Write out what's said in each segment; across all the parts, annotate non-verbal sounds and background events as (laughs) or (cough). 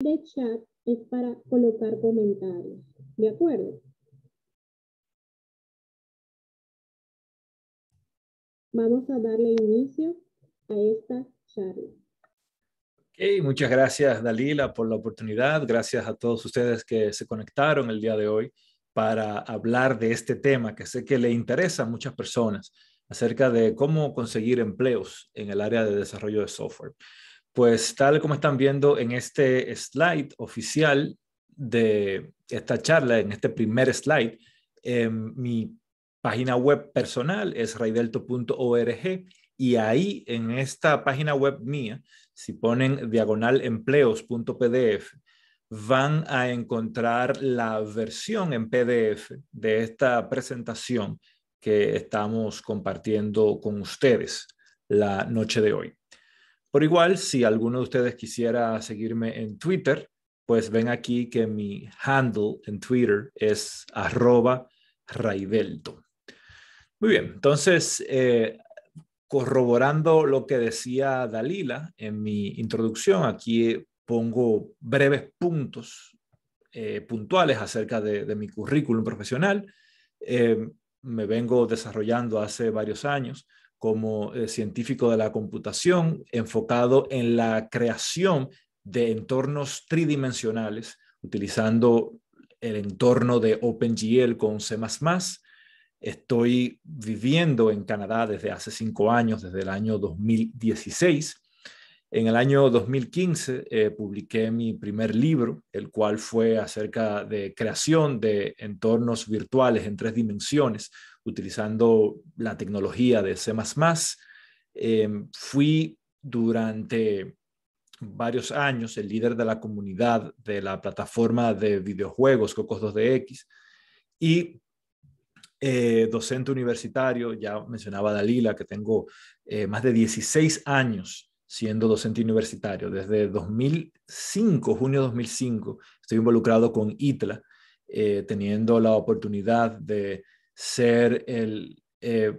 de chat es para colocar comentarios. ¿De acuerdo? Vamos a darle inicio a esta charla. Ok, muchas gracias Dalila por la oportunidad. Gracias a todos ustedes que se conectaron el día de hoy para hablar de este tema que sé que le interesa a muchas personas acerca de cómo conseguir empleos en el área de desarrollo de software. Pues tal como están viendo en este slide oficial de esta charla, en este primer slide, em, mi página web personal es raidelto.org y ahí en esta página web mía, si ponen diagonal empleos.pdf, van a encontrar la versión en PDF de esta presentación que estamos compartiendo con ustedes la noche de hoy. Por igual, si alguno de ustedes quisiera seguirme en Twitter, pues ven aquí que mi handle en Twitter es arroba raibelto. Muy bien, entonces, eh, corroborando lo que decía Dalila en mi introducción, aquí pongo breves puntos eh, puntuales acerca de, mi currículum profesional. Eh, me vengo desarrollando hace varios años como eh, científico de la computación enfocado en la creación de entornos tridimensionales utilizando el entorno de OpenGL con C++. Estoy viviendo en Canadá desde hace cinco años, desde el año 2016. En el año 2015 eh, publiqué mi primer libro, el cual fue acerca de creación de entornos virtuales en tres dimensiones utilizando la tecnología de C em, ⁇ fui durante varios años el líder de la comunidad de la plataforma de videojuegos Cocos 2DX y eh, docente universitario, ya mencionaba Dalila que tengo eh, más de 16 años siendo docente universitario, desde 2005, junio de 2005, estoy involucrado con ITLA, eh, teniendo la oportunidad de ser el eh,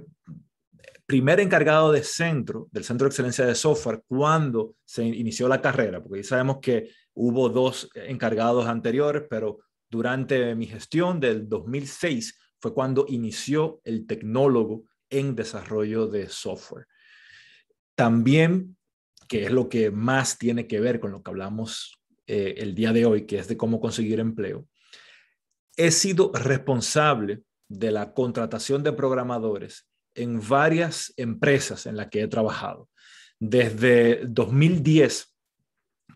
primer encargado de centro, del Centro de Excelencia de Software, cuando se inició la carrera, porque ya sabemos que hubo dos encargados anteriores, pero durante mi gestión del 2006 fue cuando inició el tecnólogo en desarrollo de software. También, que es lo que más tiene que ver con lo que hablamos eh, el día de hoy, que es de cómo conseguir empleo, he sido responsable de la contratación de programadores en varias empresas en las que he trabajado. Desde 2010,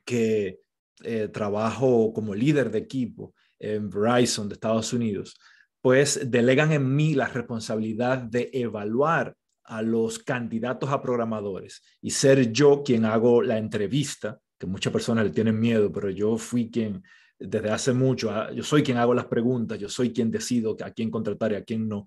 que eh, trabajo como líder de equipo en Verizon de Estados Unidos, pues delegan en mí la responsabilidad de evaluar a los candidatos a programadores y ser yo quien hago la entrevista, que muchas personas le tienen miedo, pero yo fui quien desde hace mucho, ah, yo soy quien hago las preguntas, yo soy quien decido a quién contratar y a quién no,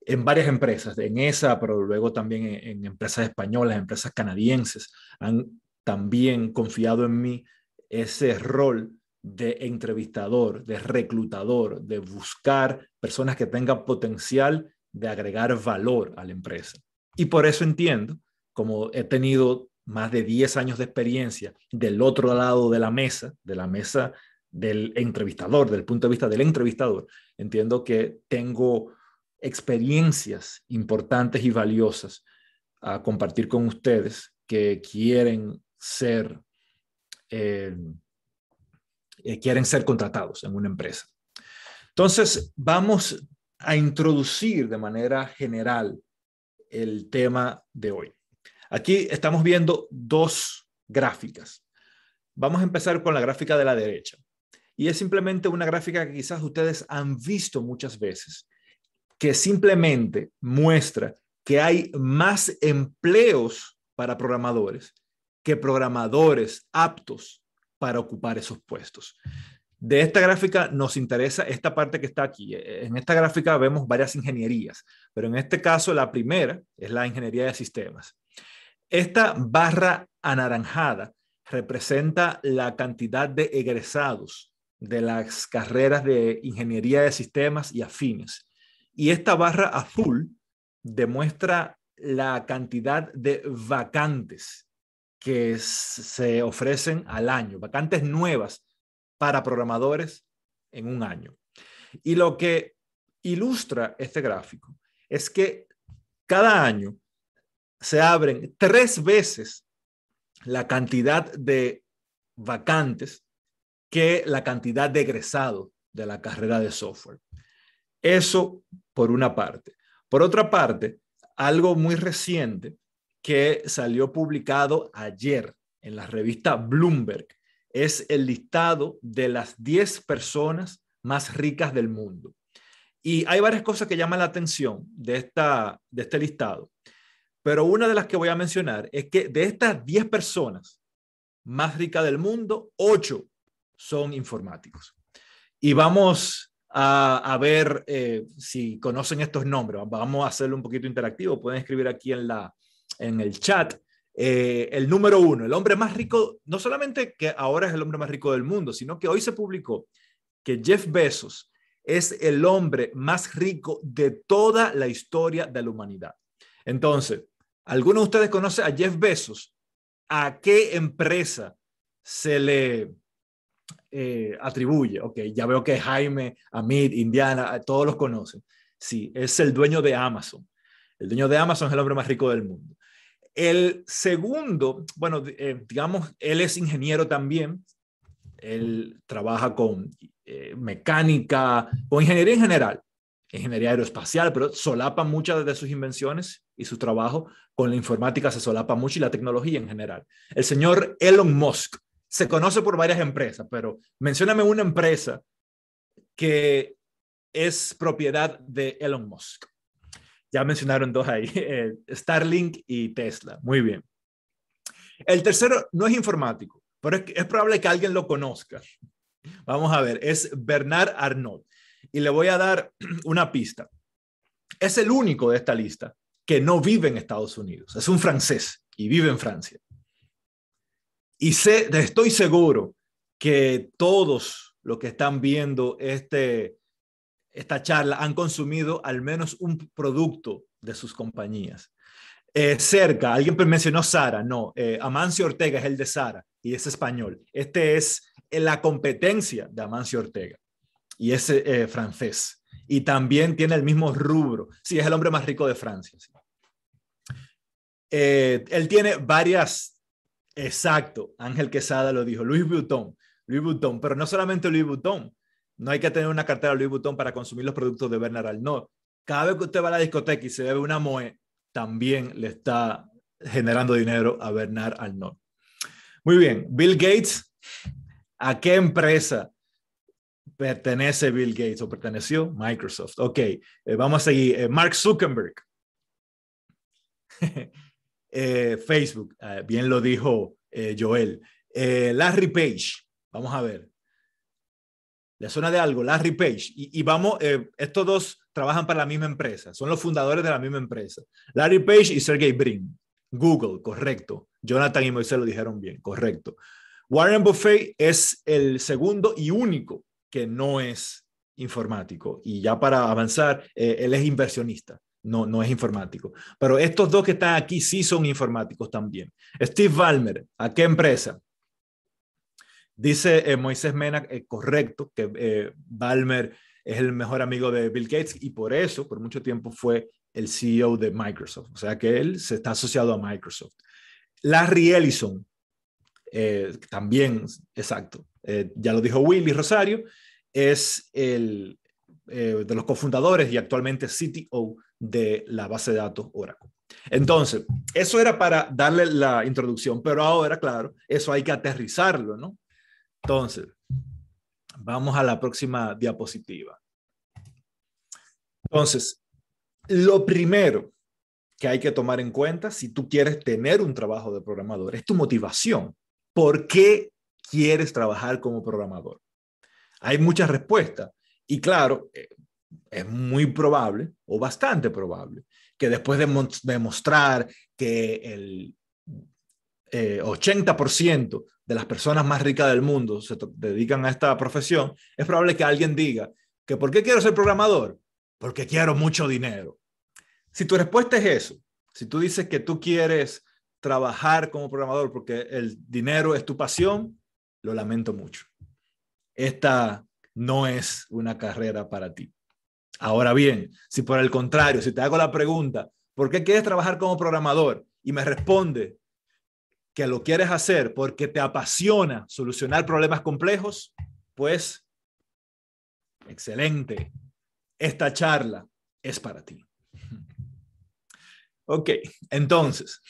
en varias empresas, en esa, pero luego también en, empresas españolas, empresas canadienses, han también confiado en mí ese rol de entrevistador, de reclutador, de buscar personas que tengan potencial de agregar valor a la empresa. Y por eso entiendo, como he tenido más de 10 años de experiencia del otro lado de la mesa, de la mesa del entrevistador, del punto de vista del entrevistador, entiendo que tengo experiencias importantes y valiosas a compartir con ustedes que quieren ser, eh, eh, quieren ser contratados en una empresa. Entonces, vamos a introducir de manera general el tema de hoy. Aquí estamos viendo dos gráficas. Vamos a empezar con la gráfica de la derecha. Y es simplemente una gráfica que quizás ustedes han visto muchas veces, que simplemente muestra que hay más empleos para programadores que programadores aptos para ocupar esos puestos. De esta gráfica nos interesa esta parte que está aquí. En esta gráfica vemos varias ingenierías, pero en este caso la primera es la ingeniería de sistemas. Esta barra anaranjada representa la cantidad de egresados de las carreras de ingeniería de sistemas y afines. Y esta barra azul demuestra la cantidad de vacantes que se ofrecen al año, vacantes nuevas para programadores en un año. Y lo que ilustra este gráfico es que cada año se abren tres veces la cantidad de vacantes que la cantidad de egresado de la carrera de software. Eso por una parte. Por otra parte, algo muy reciente que salió publicado ayer en la revista Bloomberg es el listado de las 10 personas más ricas del mundo. Y hay varias cosas que llaman la atención de, esta, de este listado, pero una de las que voy a mencionar es que de estas 10 personas más ricas del mundo, 8 son informáticos. Y vamos a, ver eh, si conocen estos nombres. Vamos a hacerlo un poquito interactivo. Pueden escribir aquí en, la, en el chat. Eh, el número uno, el hombre más rico, no solamente que ahora es el hombre más rico del mundo, sino que hoy se publicó que Jeff Bezos es el hombre más rico de toda la historia de la humanidad. Entonces, ¿alguno de ustedes conoce a Jeff Bezos? ¿A qué empresa se le, eh, atribuye. Ok, ya veo que Jaime, Amit, Indiana, eh, todos los conocen. Sí, es el dueño de Amazon. El dueño de Amazon es el hombre más rico del mundo. El segundo, bueno, eh, digamos, él es ingeniero también. Él trabaja con mecánica, o ingeniería en general, ingeniería aeroespacial, pero solapa muchas de sus invenciones y su trabajo con la informática se solapa mucho y la tecnología en general. El señor Elon Musk, se conoce por varias empresas, pero mencióname una empresa que es propiedad de Elon Musk. Ya mencionaron dos ahí, (laughs) eh, Starlink y Tesla. Muy bien. El tercero no es informático, pero es, es, probable que alguien lo conozca. Vamos a ver, es Bernard Arnault. Y le voy a dar (clears throat) una pista. Es el único de esta lista que no vive en Estados Unidos. Es un francés y vive en Francia. Y estoy seguro que todos los que están viendo este, esta charla han consumido al menos un producto de sus compañías. Eh, cerca, alguien mencionó Sara, no, eh, Amancio Ortega es el de Sara y es español. Este es eh, la competencia de Amancio Ortega y es francés. Y también tiene el mismo rubro. Sí, es el hombre más rico de Francia. él tiene varias Exacto, Ángel Quesada lo dijo, Luis Vuitton, Luis Vuitton, pero no solamente Louis Vuitton, no hay que tener una cartera Luis Vuitton para consumir los productos de Bernard Arnault. Cada vez que usted va a la discoteca y se bebe una moe, también le está generando dinero a Bernard Arnault. Muy bien, Bill Gates, ¿a qué empresa pertenece Bill Gates o perteneció Microsoft? Ok, eh, vamos a seguir. Eh, Mark Zuckerberg. (laughs) Eh, Facebook, eh, bien lo dijo eh, Joel. Larry Page, vamos a ver. La suena de algo? Larry Page. Y, vamos, estos dos trabajan para la misma empresa, son los fundadores de la misma empresa. Larry Page y Sergey Brin. Google, correcto. Jonathan y Moisés lo dijeron bien, correcto. Warren Buffet es el segundo y único que no es informático. Y ya para avanzar, él es inversionista no, es informático. Pero estos dos que están aquí sí son informáticos también. Steve Ballmer, ¿a qué empresa? Dice eh, Moisés Mena, eh, correcto, que eh, es el mejor amigo de Bill Gates y por eso, por mucho tiempo, fue el CEO de Microsoft. O sea que él se está asociado a Microsoft. Larry Ellison, eh, también, exacto, ya lo dijo Willy Rosario, es el de los cofundadores y actualmente CTO de la base de datos Oracle. Entonces, eso era para darle la introducción, pero ahora, claro, eso hay que aterrizarlo, ¿no? Entonces, vamos a la próxima diapositiva. Entonces, lo primero que hay que tomar en cuenta si tú quieres tener un trabajo de programador es tu motivación. ¿Por qué quieres trabajar como programador? Hay muchas respuestas. Y claro, eh, es muy probable o bastante probable que después de demostrar que el 80% eh, de las personas más ricas del mundo se dedican a esta profesión, es probable que alguien diga que ¿por qué quiero ser programador? Porque quiero mucho dinero. Si tu respuesta es eso, si tú dices que tú quieres trabajar como programador porque el dinero es tu pasión, lo lamento mucho. Esta no es una carrera para ti. Ahora bien, si por el contrario, si te hago la pregunta, ¿por qué quieres trabajar como programador? Y me responde que lo quieres hacer porque te apasiona solucionar problemas complejos, pues excelente. Esta charla es para ti. (laughs) Ok, entonces,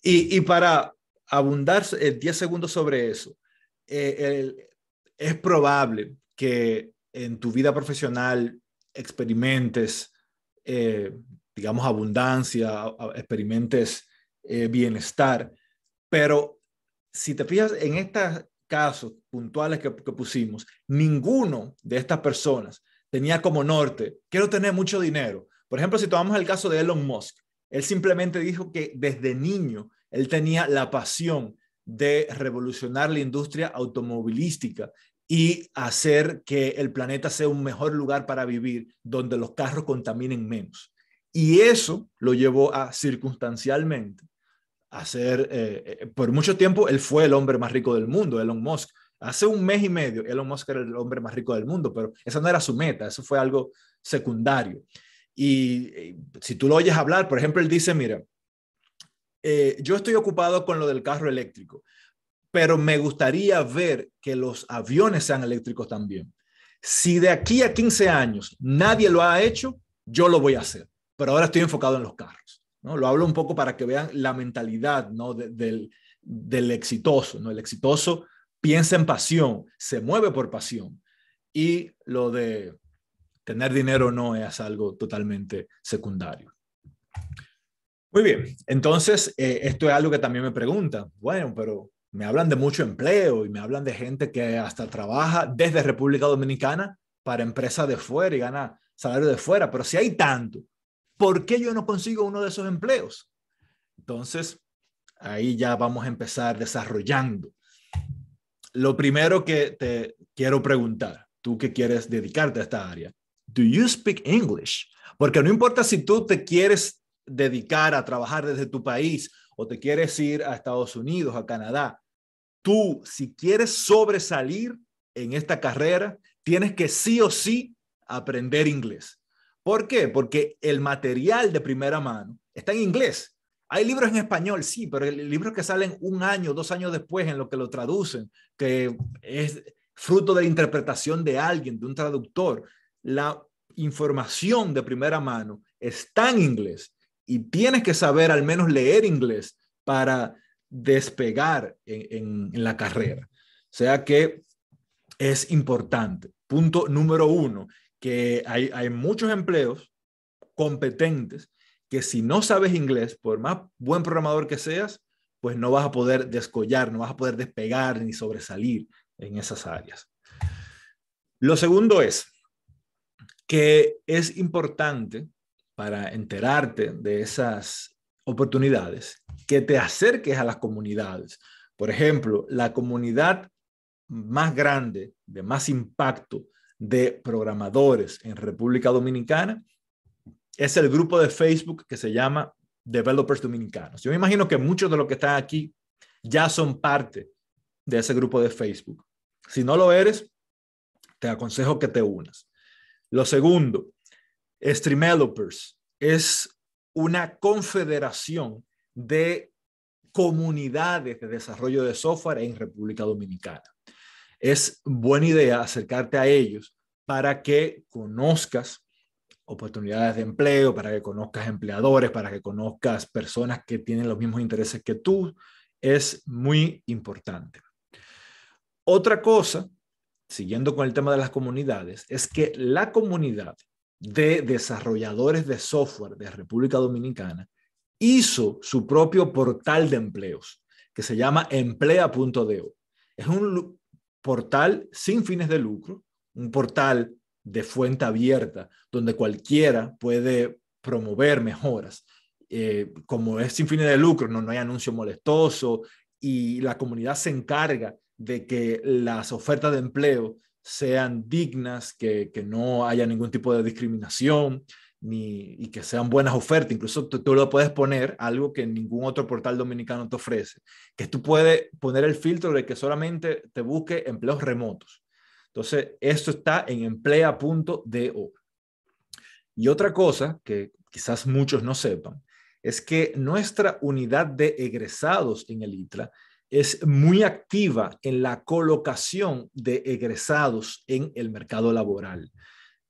y, para abundar 10 eh, segundos sobre eso, eh, es probable que en tu vida profesional experimentes, eh, digamos, abundancia, experimentes eh, bienestar. Pero si te fijas en estos casos puntuales que, que pusimos, ninguno de estas personas tenía como norte, quiero tener mucho dinero. Por ejemplo, si tomamos el caso de Elon Musk, él simplemente dijo que desde niño él tenía la pasión de revolucionar la industria automovilística y hacer que el planeta sea un mejor lugar para vivir, donde los carros contaminen menos. Y eso lo llevó a circunstancialmente hacer, eh, eh, por mucho tiempo, él fue el hombre más rico del mundo, Elon Musk. Hace un mes y medio, Elon Musk era el hombre más rico del mundo, pero esa no era su meta, eso fue algo secundario. Y eh, si tú lo oyes hablar, por ejemplo, él dice, mira, yo estoy ocupado con lo del carro eléctrico, pero me gustaría ver que los aviones sean eléctricos también. Si de aquí a 15 años nadie lo ha hecho, yo lo voy a hacer, pero ahora estoy enfocado en los carros. ¿no? Lo hablo un poco para que vean la mentalidad ¿no? del, exitoso. ¿no? El exitoso piensa en pasión, se mueve por pasión. Y lo de tener dinero no es algo totalmente secundario. Muy bien, entonces eh, esto es algo que también me preguntan. Bueno, pero me hablan de mucho empleo y me hablan de gente que hasta trabaja desde República Dominicana para empresas de fuera y gana salario de fuera, pero si hay tanto, ¿por qué yo no consigo uno de esos empleos? Entonces, ahí ya vamos a empezar desarrollando. Lo primero que te quiero preguntar, tú que quieres dedicarte a esta área, ¿do you speak English? Porque no importa si tú te quieres dedicar a trabajar desde tu país o te quieres ir a Estados Unidos, a Canadá, Tú, si quieres sobresalir en esta carrera, tienes que sí o sí aprender inglés. ¿Por qué? Porque el material de primera mano está en inglés. Hay libros en español, sí, pero libros que salen un año, dos años después en lo que lo traducen, que es fruto de la interpretación de alguien, de un traductor. La información de primera mano está en inglés y tienes que saber al menos leer inglés para despegar en, la carrera. O sea que es importante. Punto número uno, que hay, hay muchos empleos competentes que si no sabes inglés, por más buen programador que seas, pues no vas a poder descollar, no vas a poder despegar ni sobresalir en esas áreas. Lo segundo es que es importante para enterarte de esas oportunidades, que te acerques a las comunidades. Por ejemplo, la comunidad más grande, de más impacto de programadores en República Dominicana es el grupo de Facebook que se llama Developers Dominicanos. Yo me imagino que muchos de los que están aquí ya son parte de ese grupo de Facebook. Si no lo eres, te aconsejo que te unas. Lo segundo, Streamelopers es una confederación de comunidades de desarrollo de software en República Dominicana. Es buena idea acercarte a ellos para que conozcas oportunidades de empleo, para que conozcas empleadores, para que conozcas personas que tienen los mismos intereses que tú. Es muy importante. Otra cosa, siguiendo con el tema de las comunidades, es que la comunidad de desarrolladores de software de República Dominicana hizo su propio portal de empleos que se llama emplea.de Es un portal sin fines de lucro, un portal de fuente abierta donde cualquiera puede promover mejoras. Eh, como es sin fines de lucro, no, no hay anuncio molestoso y la comunidad se encarga de que las ofertas de empleo sean dignas, que, no haya ningún tipo de discriminación y que sean buenas ofertas. Incluso tú, lo puedes poner, algo que ningún otro portal dominicano te ofrece, que tú puedes poner el filtro de que solamente te busque empleos remotos. Entonces, esto está en emplea.do. Y otra cosa que quizás muchos no sepan es que nuestra unidad de egresados en el ITLA es muy activa en la colocación de egresados en el mercado laboral.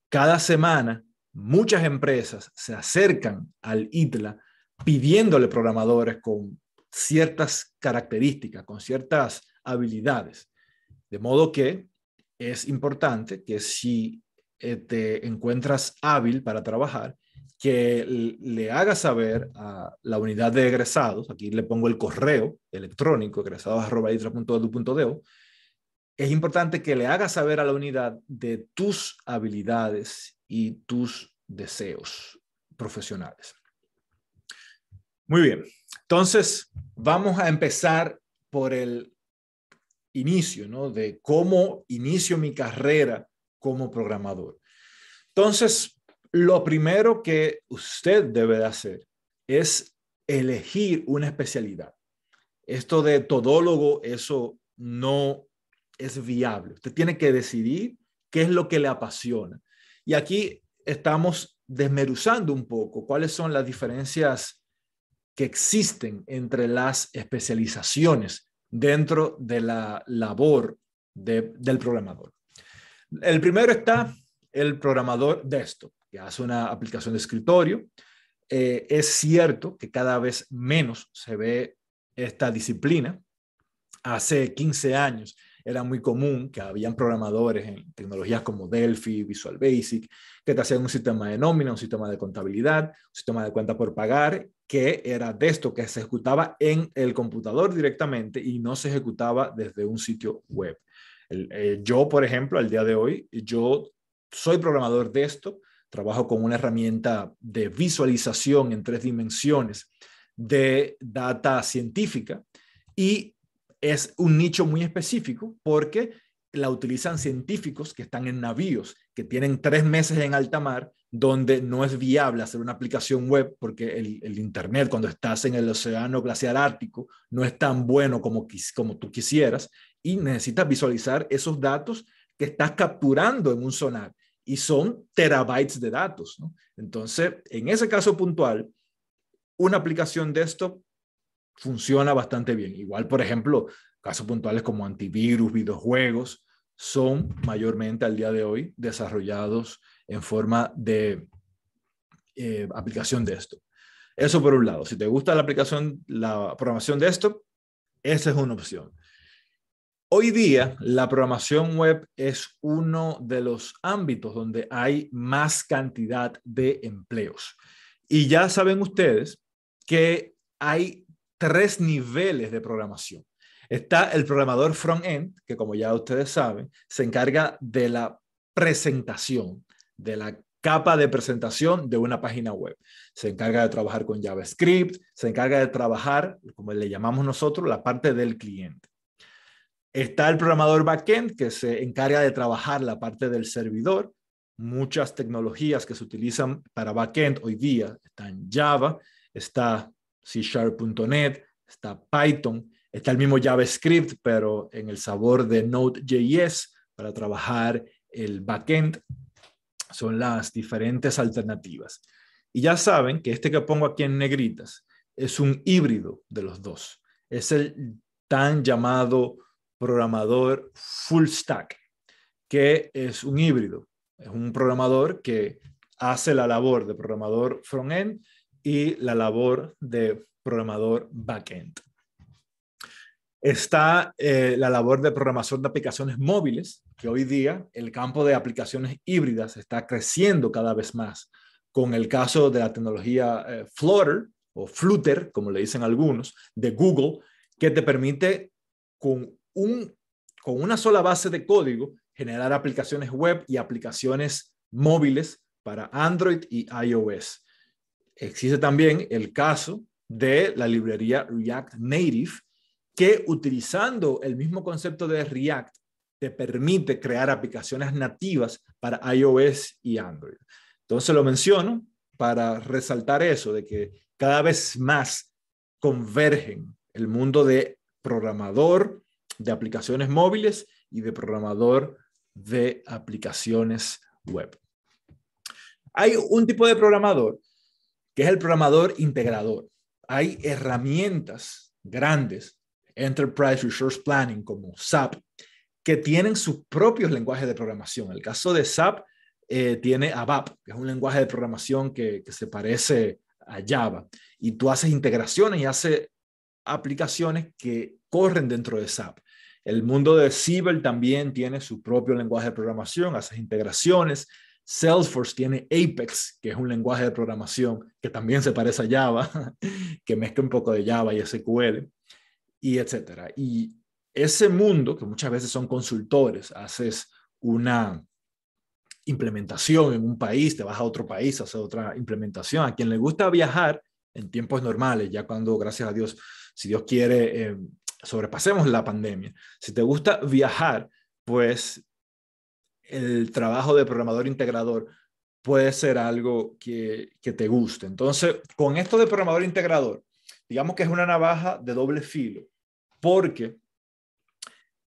Cada semana, muchas empresas se acercan al ITLA pidiéndole programadores con ciertas características, con ciertas habilidades. De modo que es importante que si eh, te encuentras hábil para trabajar, que le haga saber a la unidad de egresados, aquí le pongo el correo electrónico, egresados.edu.do, es importante que le haga saber a la unidad de tus habilidades y tus deseos profesionales. Muy bien, entonces vamos a empezar por el inicio, ¿no? De cómo inicio mi carrera como programador. Entonces, lo primero que usted debe de hacer es elegir una especialidad. Esto de todólogo, eso no es viable. Usted tiene que decidir qué es lo que le apasiona. Y aquí estamos desmeruzando un poco cuáles son las diferencias que existen entre las especializaciones dentro de la labor del programador. El primero está el programador de esto que hace una aplicación de escritorio. Eh, es cierto que cada vez menos se ve esta disciplina. Hace 15 años era muy común que habían programadores en tecnologías como Delphi, Visual Basic, que te hacían un sistema de nómina, un sistema de contabilidad, un sistema de cuenta por pagar, que era de esto que se ejecutaba en el computador directamente y no se ejecutaba desde un sitio web. Eh, yo, por ejemplo, al día de hoy, yo soy programador de esto, trabajo con una herramienta de visualización en tres dimensiones de data científica y es un nicho muy específico porque la utilizan científicos que están en navíos, que tienen tres meses en alta mar, donde no es viable hacer una aplicación web porque el, Internet cuando estás en el océano glacial ártico no es tan bueno como, como tú quisieras y necesitas visualizar esos datos que estás capturando en un sonar y son terabytes de datos. Entonces, en ese caso puntual, una aplicación de esto funciona bastante bien. Igual, por ejemplo, casos puntuales como antivirus, videojuegos, son mayormente al día de hoy desarrollados en forma de eh, aplicación de esto. Eso por un lado, si te gusta la aplicación, la programación de esto, esa es una opción. Hoy día, la programación web es uno de los ámbitos donde hay más cantidad de empleos. Y ya saben ustedes que hay tres niveles de programación. Está el programador front-end, que como ya ustedes saben, se encarga de la presentación, de la capa de presentación de una página web. Se encarga de trabajar con JavaScript, se encarga de trabajar, como le llamamos nosotros, la parte del cliente. Está el programador backend que se encarga de trabajar la parte del servidor. Muchas tecnologías que se utilizan para backend hoy día están Java, está C Sharp.net, está Python, está el mismo JavaScript, pero en el sabor de Node.js para trabajar el backend. Son las diferentes alternativas. Y ya saben que este que pongo aquí en negritas es un híbrido de los dos. Es el tan llamado programador full stack, que es un híbrido. Es un programador que hace la labor de programador front-end y la labor de programador back-end. Está eh, la labor de programación de aplicaciones móviles, que hoy día el campo de aplicaciones híbridas está creciendo cada vez más, con el caso de la tecnología eh, Flutter o Flutter, como le dicen algunos, de Google, que te permite con con una sola base de código generar aplicaciones web y aplicaciones móviles para Android y iOS. Existe también el caso de la librería React Native, que utilizando el mismo concepto de React te permite crear aplicaciones nativas para iOS y Android. Entonces lo menciono para resaltar eso, de que cada vez más convergen el mundo de programador, de aplicaciones móviles y de programador de aplicaciones web. Hay un tipo de programador que es el programador integrador. Hay herramientas grandes, Enterprise Resource Planning como SAP, que tienen sus propios lenguajes de programación. El caso de SAP eh, tiene ABAP, que es un lenguaje de programación que, que se parece a Java. Y tú haces integraciones y haces aplicaciones que corren dentro de SAP. El mundo de Siebel también tiene su propio lenguaje de programación, hace integraciones. Salesforce tiene Apex, que es un lenguaje de programación que también se parece a Java, (laughs) que mezcla un poco de Java y SQL, y etcétera. Y ese mundo, que muchas veces son consultores, haces una implementación en un país, te vas a otro país, haces otra implementación. A quien le gusta viajar en tiempos normales, ya cuando, gracias a Dios, si Dios quiere, eh, sobrepasemos la pandemia. Si te gusta viajar, pues el trabajo de programador integrador puede ser algo que, que te guste. Entonces, con esto de programador integrador, digamos que es una navaja de doble filo, porque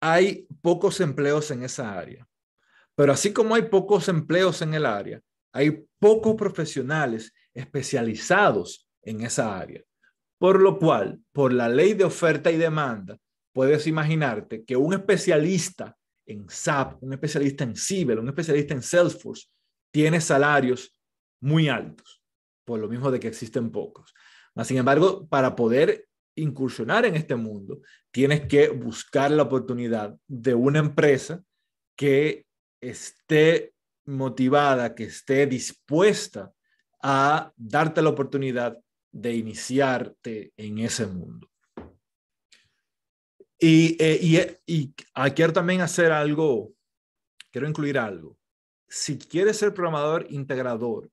hay pocos empleos en esa área. Pero así como hay pocos empleos en el área, hay pocos profesionales especializados en esa área. Por lo cual, por la ley de oferta y demanda, puedes imaginarte que un especialista en SAP, un especialista en Cibel, un especialista en Salesforce, tiene salarios muy altos, por lo mismo de que existen pocos. Sin embargo, para poder incursionar en este mundo, tienes que buscar la oportunidad de una empresa que esté motivada, que esté dispuesta a darte la oportunidad de iniciarte en ese mundo. Y, eh, quiero también hacer algo, quiero incluir algo. Si quieres ser programador integrador,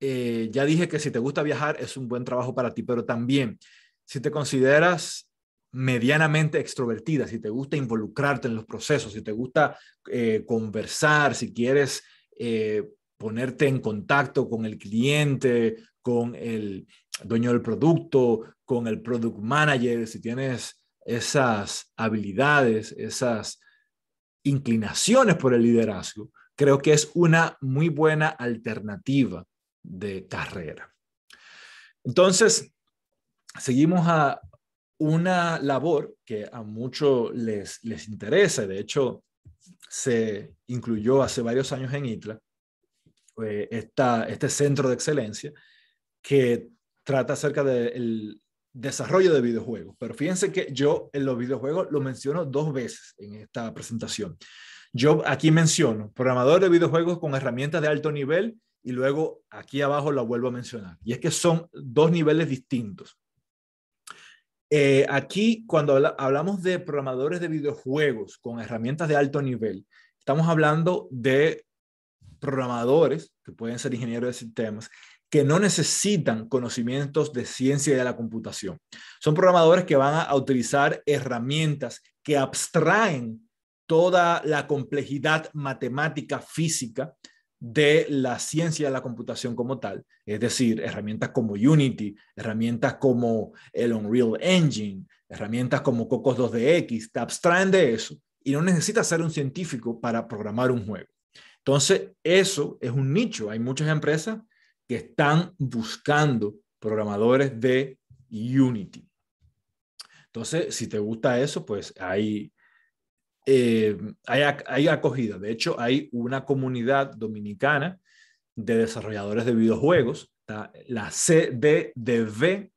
eh, ya dije que si te gusta viajar es un buen trabajo para ti, pero también si te consideras medianamente extrovertida, si te gusta involucrarte en los procesos, si te gusta eh, conversar, si quieres ponerte en contacto con el cliente, con el dueño del producto, con el product manager, si tienes esas habilidades, esas inclinaciones por el liderazgo, creo que es una muy buena alternativa de carrera. Entonces, seguimos a una labor que a muchos les, interesa, de hecho, se incluyó hace varios años en ITLA, eh, este centro de excelencia, que trata acerca del desarrollo de videojuegos. Pero fíjense que yo en los videojuegos lo menciono dos veces en esta presentación. Yo aquí menciono programador de videojuegos con herramientas de alto nivel y luego aquí abajo lo vuelvo a mencionar. Y es que son dos niveles distintos. Eh, aquí, cuando hablamos de programadores de videojuegos con herramientas de alto nivel, estamos hablando de programadores, que pueden ser ingenieros de sistemas, que no necesitan conocimientos de ciencia y de la computación. Son programadores que van a utilizar herramientas que abstraen toda la complejidad matemática, física de la ciencia de la computación como tal, es decir, herramientas como Unity, herramientas como el Unreal Engine, herramientas como Cocos 2DX, te abstraen de eso y no necesitas ser un científico para programar un juego. Entonces, eso es un nicho. Hay muchas empresas que están buscando programadores de Unity. Entonces, si te gusta eso, pues hay, eh, hay, acogida. De hecho, hay una comunidad dominicana de desarrolladores de videojuegos, la cddv.org,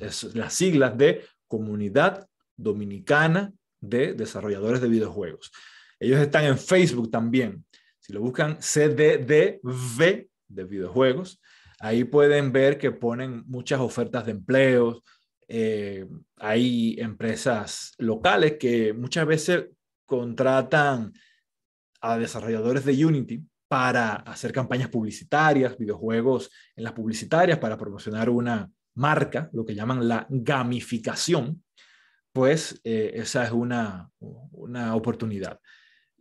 es las siglas de Comunidad Dominicana de Desarrolladores de Videojuegos. Ellos están en Facebook también. Si lo buscan CDDV de videojuegos, ahí pueden ver que ponen muchas ofertas de empleos. Eh, hay empresas locales que muchas veces contratan a desarrolladores de Unity para hacer campañas publicitarias, videojuegos en las publicitarias para promocionar una marca, lo que llaman la gamificación, pues eh, esa es una oportunidad.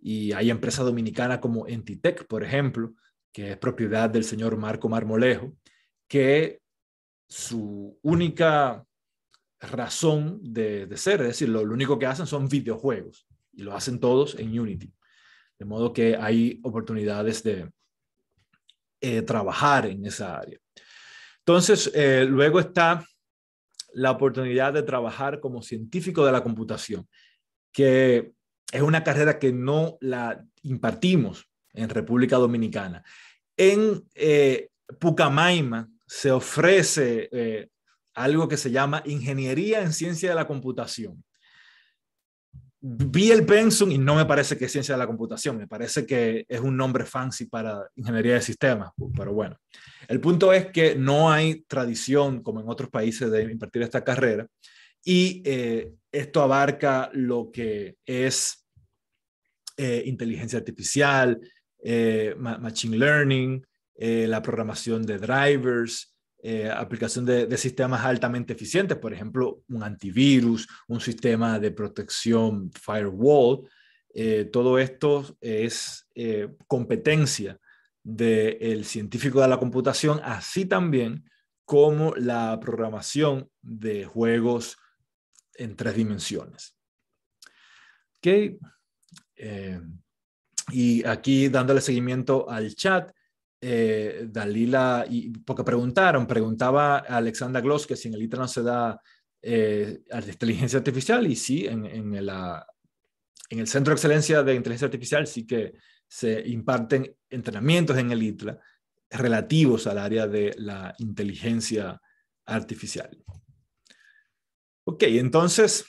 Y hay empresa dominicana como Entitec, por ejemplo, que es propiedad del señor Marco Marmolejo, que su única razón de, ser, es decir, lo, único que hacen son videojuegos y lo hacen todos en Unity. De modo que hay oportunidades de eh, trabajar en esa área. Entonces, eh, luego está la oportunidad de trabajar como científico de la computación, que es una carrera que no la impartimos en República Dominicana. En eh, Pucamaima se ofrece eh, algo que se llama Ingeniería en Ciencia de la Computación. Vi el pensum y no me parece que es ciencia de la computación, me parece que es un nombre fancy para ingeniería de sistemas, pero bueno. El punto es que no hay tradición, como en otros países, de impartir esta carrera y eh, esto abarca lo que es eh, inteligencia artificial, eh, machine learning, eh, la programación de drivers, aplicación de, sistemas altamente eficientes, por ejemplo, un antivirus, un sistema de protección firewall. todo esto es competencia del científico de la computación, así también como la programación de juegos en tres dimensiones. Eh, y aquí dándole seguimiento al chat, eh, Dalila, y, porque preguntaron, preguntaba a Alexandra Gloss que si en el ITRA no se da eh, inteligencia artificial, y sí, en, ah, en, el Centro de Excelencia de Inteligencia Artificial sí que se imparten entrenamientos en el ITRA relativos al área de la inteligencia artificial. Ok, entonces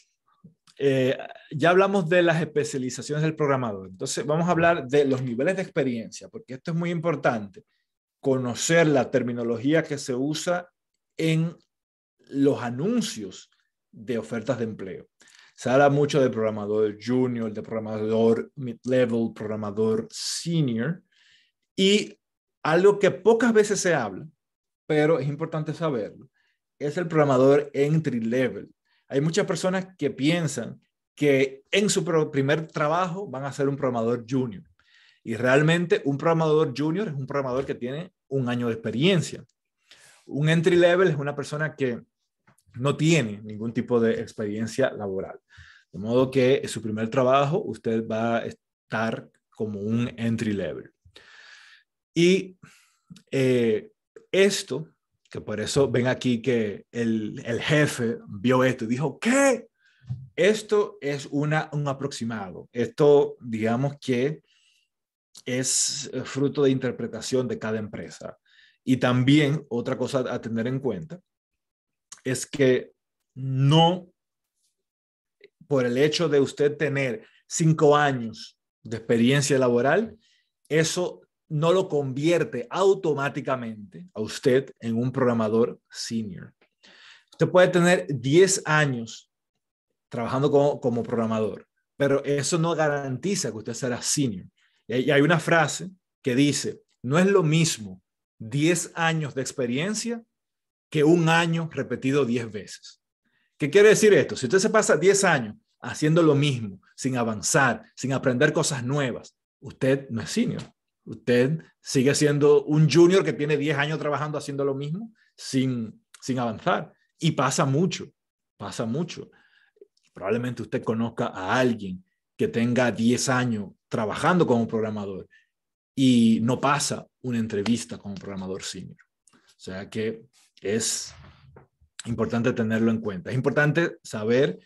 eh, ya hablamos de las especializaciones del programador. Entonces vamos a hablar de los niveles de experiencia, porque esto es muy importante. Conocer la terminología que se usa en los anuncios de ofertas de empleo. Se habla mucho de programador junior, de programador mid-level, programador senior. Y algo que pocas veces se habla, pero es importante saberlo, es el programador entry-level hay muchas personas que piensan que en su primer trabajo van a ser un programador junior. Y realmente un programador junior es un programador que tiene un año de experiencia. Un entry level es una persona que no tiene ningún tipo de experiencia laboral. De modo que en su primer trabajo usted va a estar como un entry level. Y eh, esto que por eso ven aquí que el, jefe vio esto y dijo, ¿qué? Esto es una, un aproximado. Esto, digamos que es fruto de interpretación de cada empresa. Y también otra cosa a tener en cuenta es que no por el hecho de usted tener cinco años de experiencia laboral, eso no lo convierte automáticamente a usted en un programador senior. Usted puede tener 10 años trabajando como, programador, pero eso no garantiza que usted será senior. Y hay, y hay una frase que dice, no es lo mismo 10 años de experiencia que un año repetido 10 veces. ¿Qué quiere decir esto? Si usted se pasa 10 años haciendo lo mismo, sin avanzar, sin aprender cosas nuevas, usted no es senior. Usted sigue siendo un junior que tiene 10 años trabajando haciendo lo mismo sin, sin avanzar. Y pasa mucho, pasa mucho. Probablemente usted conozca a alguien que tenga 10 años trabajando como programador y no pasa una entrevista como programador senior. O sea que es importante tenerlo en cuenta. Es importante saber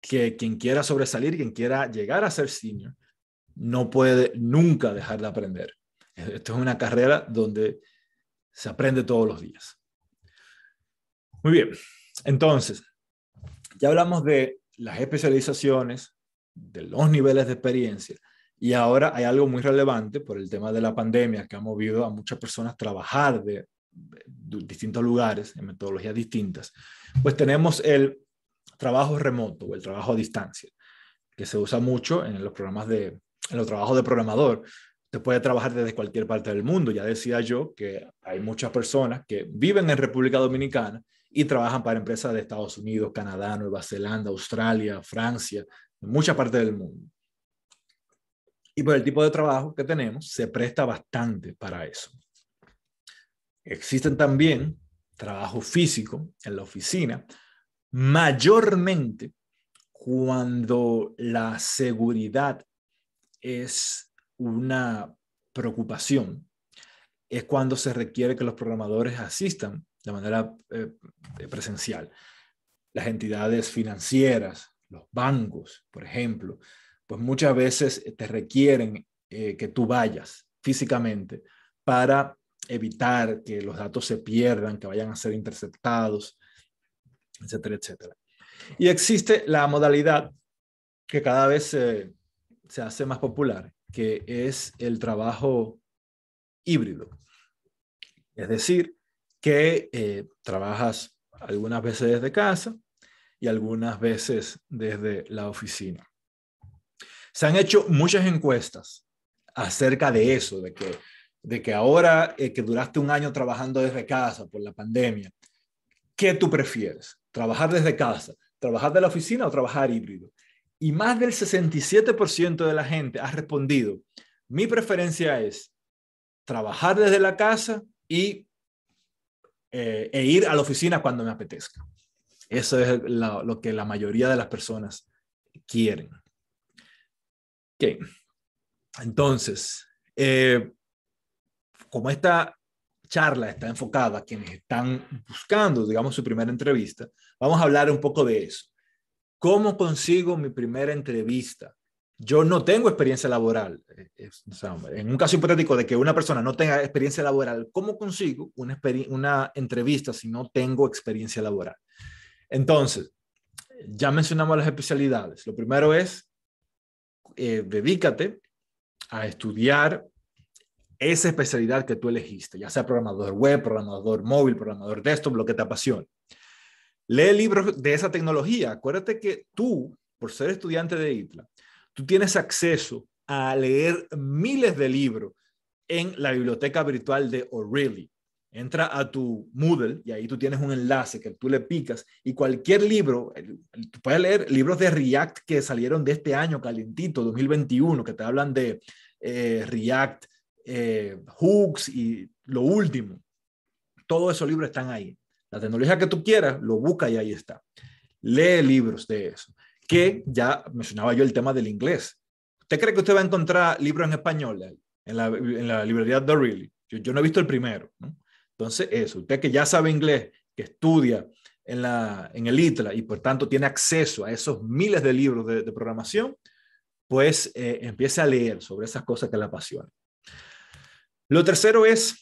que quien quiera sobresalir, quien quiera llegar a ser senior, no puede nunca dejar de aprender. Esto es una carrera donde se aprende todos los días. Muy bien, entonces, ya hablamos de las especializaciones, de los niveles de experiencia, y ahora hay algo muy relevante por el tema de la pandemia que ha movido a muchas personas a trabajar de, distintos lugares, en metodologías distintas. Pues tenemos el trabajo remoto o el trabajo a distancia, que se usa mucho en los programas de, en los trabajos de programador. Te puede trabajar desde cualquier parte del mundo. Ya decía yo que hay muchas personas que viven en República Dominicana y trabajan para empresas de Estados Unidos, Canadá, Nueva Zelanda, Australia, Francia, en muchas partes del mundo. Y por el tipo de trabajo que tenemos, se presta bastante para eso. Existen también trabajo físico en la oficina, mayormente cuando la seguridad es una preocupación es cuando se requiere que los programadores asistan de manera eh, eh, presencial. Las entidades financieras, los bancos, por ejemplo, pues muchas veces te requieren eh, que tú vayas físicamente para evitar que los datos se pierdan, que vayan a ser interceptados, etcétera, etcétera. Y existe la modalidad que cada vez se hace más popular, que es el trabajo híbrido. Es decir, que eh, trabajas algunas veces desde casa y algunas veces desde la oficina. Se han hecho muchas encuestas acerca de eso, de que, de que ahora eh, que duraste un año trabajando desde casa por la pandemia, ¿qué tú prefieres? ¿Trabajar desde casa? ¿Trabajar de la oficina o trabajar híbrido? y más del 67% de la gente ha respondido, mi preferencia es trabajar desde la casa y eh, e ir a la oficina cuando me apetezca. Eso es lo que la mayoría de las personas quieren. Ok. Entonces, eh, como esta charla está enfocada a quienes están buscando, digamos, su primera entrevista, vamos a hablar un poco de eso. ¿Cómo consigo mi primera entrevista? Yo no tengo experiencia laboral. Eh, en un caso hipotético de que una persona no tenga experiencia laboral, ¿cómo consigo una, entrevista si no tengo experiencia laboral? Entonces, ya mencionamos las especialidades. Lo primero es, eh, dedícate a estudiar esa especialidad que tú elegiste, ya sea programador web, programador móvil, programador desktop, lo que te apasione. Lee libros de esa tecnología. Acuérdate que tú, por ser estudiante de ITLA, tú tienes acceso a leer miles de libros en la biblioteca virtual de O'Reilly. Entra a tu Moodle y ahí tú tienes un enlace que tú le picas y cualquier libro, tú puedes leer libros de React que salieron de este año calientito, 2021, que te hablan de eh, React, eh, hooks y lo último. Todos esos libros están ahí. La tecnología que tú quieras, lo busca y ahí está. Lee libros de eso. Que ya mencionaba yo el tema del inglés. ¿Usted cree que usted va a encontrar libros en español eh, en la, en la librería de Really? Yo, no he visto el primero. Entonces, eso, usted que ya sabe inglés, que estudia en, la, en el ITLA y por tanto tiene acceso a esos miles de libros de, programación, pues eh, empiece a leer sobre esas cosas que le apasionan. Lo tercero es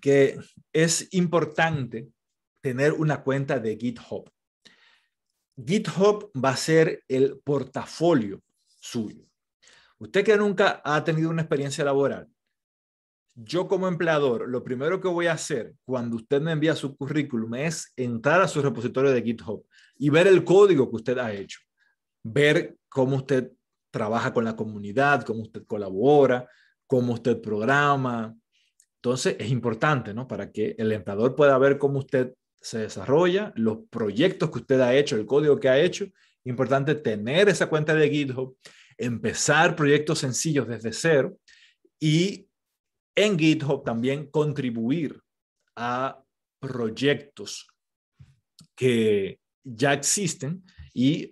que es importante tener una cuenta de GitHub. GitHub va a ser el portafolio suyo. Usted que nunca ha tenido una experiencia laboral, yo como empleador, lo primero que voy a hacer cuando usted me envía su currículum es entrar a su repositorio de GitHub y ver el código que usted ha hecho, ver cómo usted trabaja con la comunidad, cómo usted colabora, cómo usted programa. Entonces, es importante, ¿no? Para que el empleador pueda ver cómo usted se desarrolla, los proyectos que usted ha hecho, el código que ha hecho. Importante tener esa cuenta de GitHub, empezar proyectos sencillos desde cero y en GitHub también contribuir a proyectos que ya existen y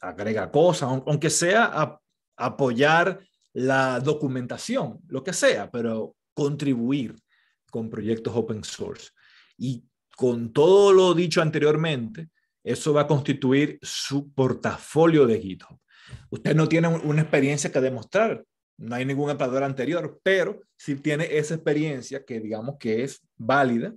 agrega cosas, aunque sea apoyar la documentación, lo que sea, pero contribuir con proyectos open source. Y con todo lo dicho anteriormente, eso va a constituir su portafolio de GitHub. Usted no tiene una experiencia que demostrar, no hay ningún empleador anterior, pero si tiene esa experiencia que digamos que es válida,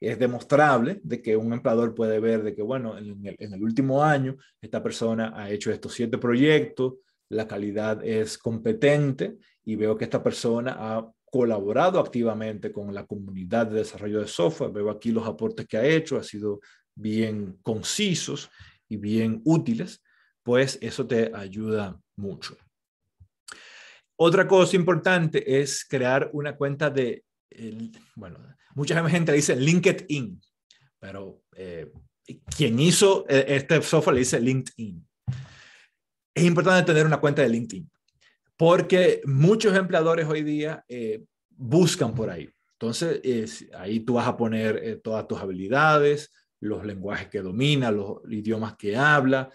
es demostrable de que un empleador puede ver de que, bueno, en el, en el último año esta persona ha hecho estos siete proyectos, la calidad es competente y veo que esta persona ha colaborado activamente con la comunidad de desarrollo de software. Veo aquí los aportes que ha hecho, ha sido bien concisos y bien útiles, pues eso te ayuda mucho. Otra cosa importante es crear una cuenta de, bueno, mucha gente dice LinkedIn, pero eh, quien hizo eh, este software le dice LinkedIn. Es importante tener una cuenta de LinkedIn porque muchos empleadores hoy día eh, buscan por ahí. Entonces, ahí tú vas a poner eh, todas tus habilidades, los lenguajes que domina, los idiomas que habla,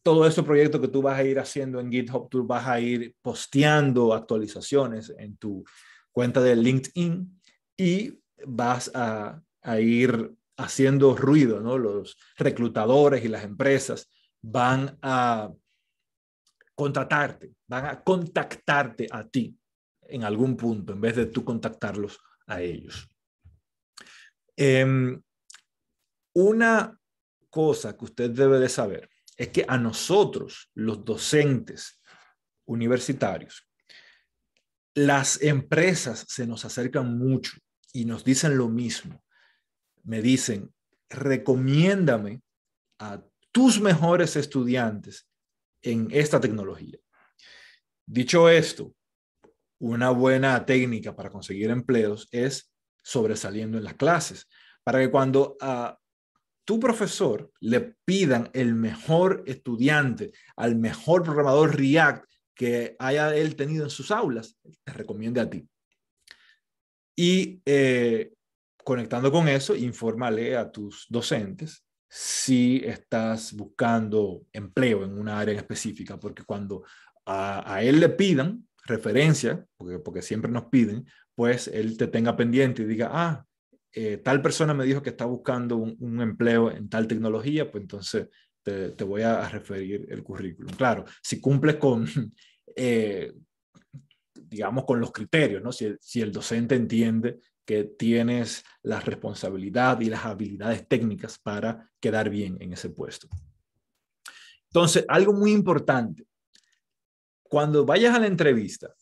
todo ese proyecto que tú vas a ir haciendo en GitHub, tú vas a ir posteando actualizaciones en tu cuenta de LinkedIn y vas a, a ir haciendo ruido, ¿no? Los reclutadores y las empresas van a contratarte, van a contactarte a ti en algún punto en vez de tú contactarlos a ellos. Em, una cosa que usted debe de saber es que a nosotros, los docentes universitarios, las empresas se nos acercan mucho y nos dicen lo mismo. Me dicen, recomiéndame a tus mejores estudiantes en esta tecnología. Dicho esto, una buena técnica para conseguir empleos es sobresaliendo en las clases, para que cuando a tu profesor le pidan el mejor estudiante, al mejor programador React que haya él tenido en sus aulas, te recomiende a ti. Y eh, conectando con eso, infórmale a tus docentes si estás buscando empleo en una área específica, porque cuando a, él le pidan referencia, porque, siempre nos piden, pues él te tenga pendiente y diga, ah, eh, tal persona me dijo que está buscando un, empleo en tal tecnología, pues entonces te, voy a referir el currículum. Claro, si cumples con, (laughs) eh, digamos, con los criterios, ¿no? Si si el docente entiende que tienes la responsabilidad y las habilidades técnicas para quedar bien en ese puesto. Entonces, algo muy importante, cuando vayas a la entrevista,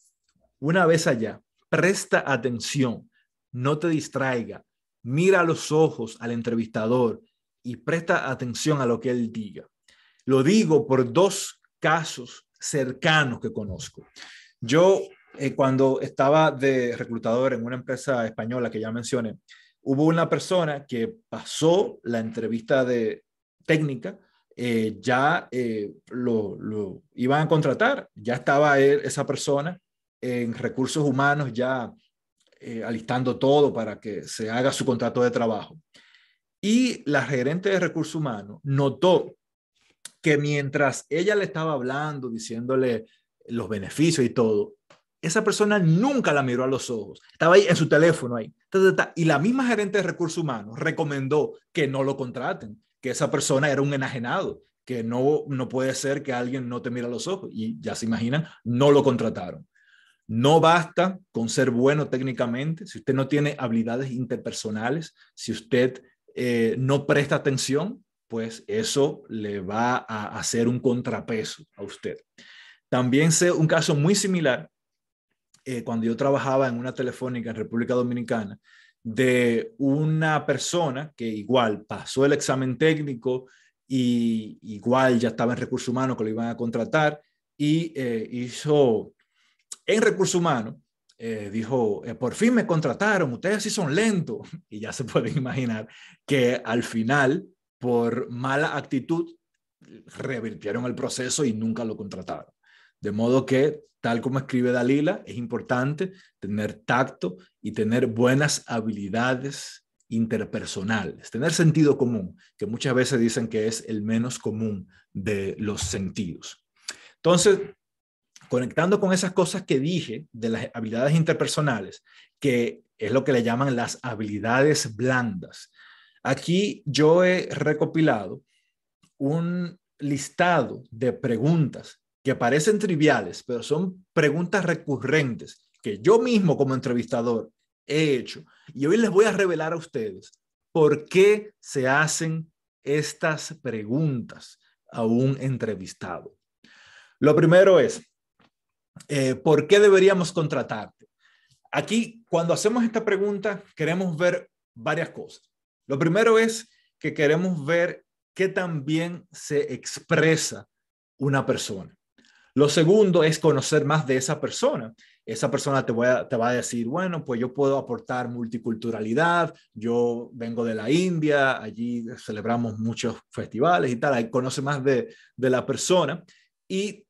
una vez allá, presta atención, no te distraiga, mira a los ojos al entrevistador y presta atención a lo que él diga. Lo digo por dos casos cercanos que conozco. Yo eh, cuando estaba de reclutador en una empresa española que ya mencioné, hubo una persona que pasó la entrevista de técnica, eh, ya eh, lo, iban a contratar, ya estaba esa persona en recursos humanos ya alistando todo para que se haga su contrato de trabajo. Y la gerente de recursos humanos notó que mientras ella le estaba hablando, diciéndole los beneficios y todo, esa persona nunca la miró a los ojos. Estaba ahí en su teléfono ahí. Y la misma gerente de recursos humanos recomendó que no lo contraten, que esa persona era un enajenado, que no, no puede ser que alguien no te mira a los ojos. Y ya se imaginan, no lo contrataron. No basta con ser bueno técnicamente, si usted no tiene habilidades interpersonales, si usted eh, no presta atención, pues eso le va a hacer un contrapeso a usted. También sé un caso muy similar eh, cuando yo trabajaba en una telefónica en República Dominicana, de una persona que igual pasó el examen técnico y igual ya estaba en recursos humanos que lo iban a contratar y eh, hizo en recursos humanos, eh, dijo, por fin me contrataron, ustedes sí son lentos. (laughs) Y ya se pueden imaginar que al final, por mala actitud, revirtieron el proceso y nunca lo contrataron. De modo que tal como escribe Dalila, es importante tener tacto y tener buenas habilidades interpersonales, tener sentido común, que muchas veces dicen que es el menos común de los sentidos. Entonces, conectando con esas cosas que dije de las habilidades interpersonales, que es lo que le llaman las habilidades blandas, aquí yo he recopilado un listado de preguntas que parecen triviales, pero son preguntas recurrentes que yo mismo como entrevistador he hecho. Y hoy les voy a revelar a ustedes por qué se hacen estas preguntas a un entrevistado. Lo primero es, eh, ¿por qué deberíamos contratarte? Aquí, cuando hacemos esta pregunta, queremos ver varias cosas. Lo primero es que queremos ver qué tan bien se expresa una persona. Lo segundo es conocer más de esa persona. Esa persona te, va a decir, bueno, pues yo puedo aportar multiculturalidad, yo vengo de la India, allí celebramos muchos festivales y tal, ahí conoce más de, la persona. Y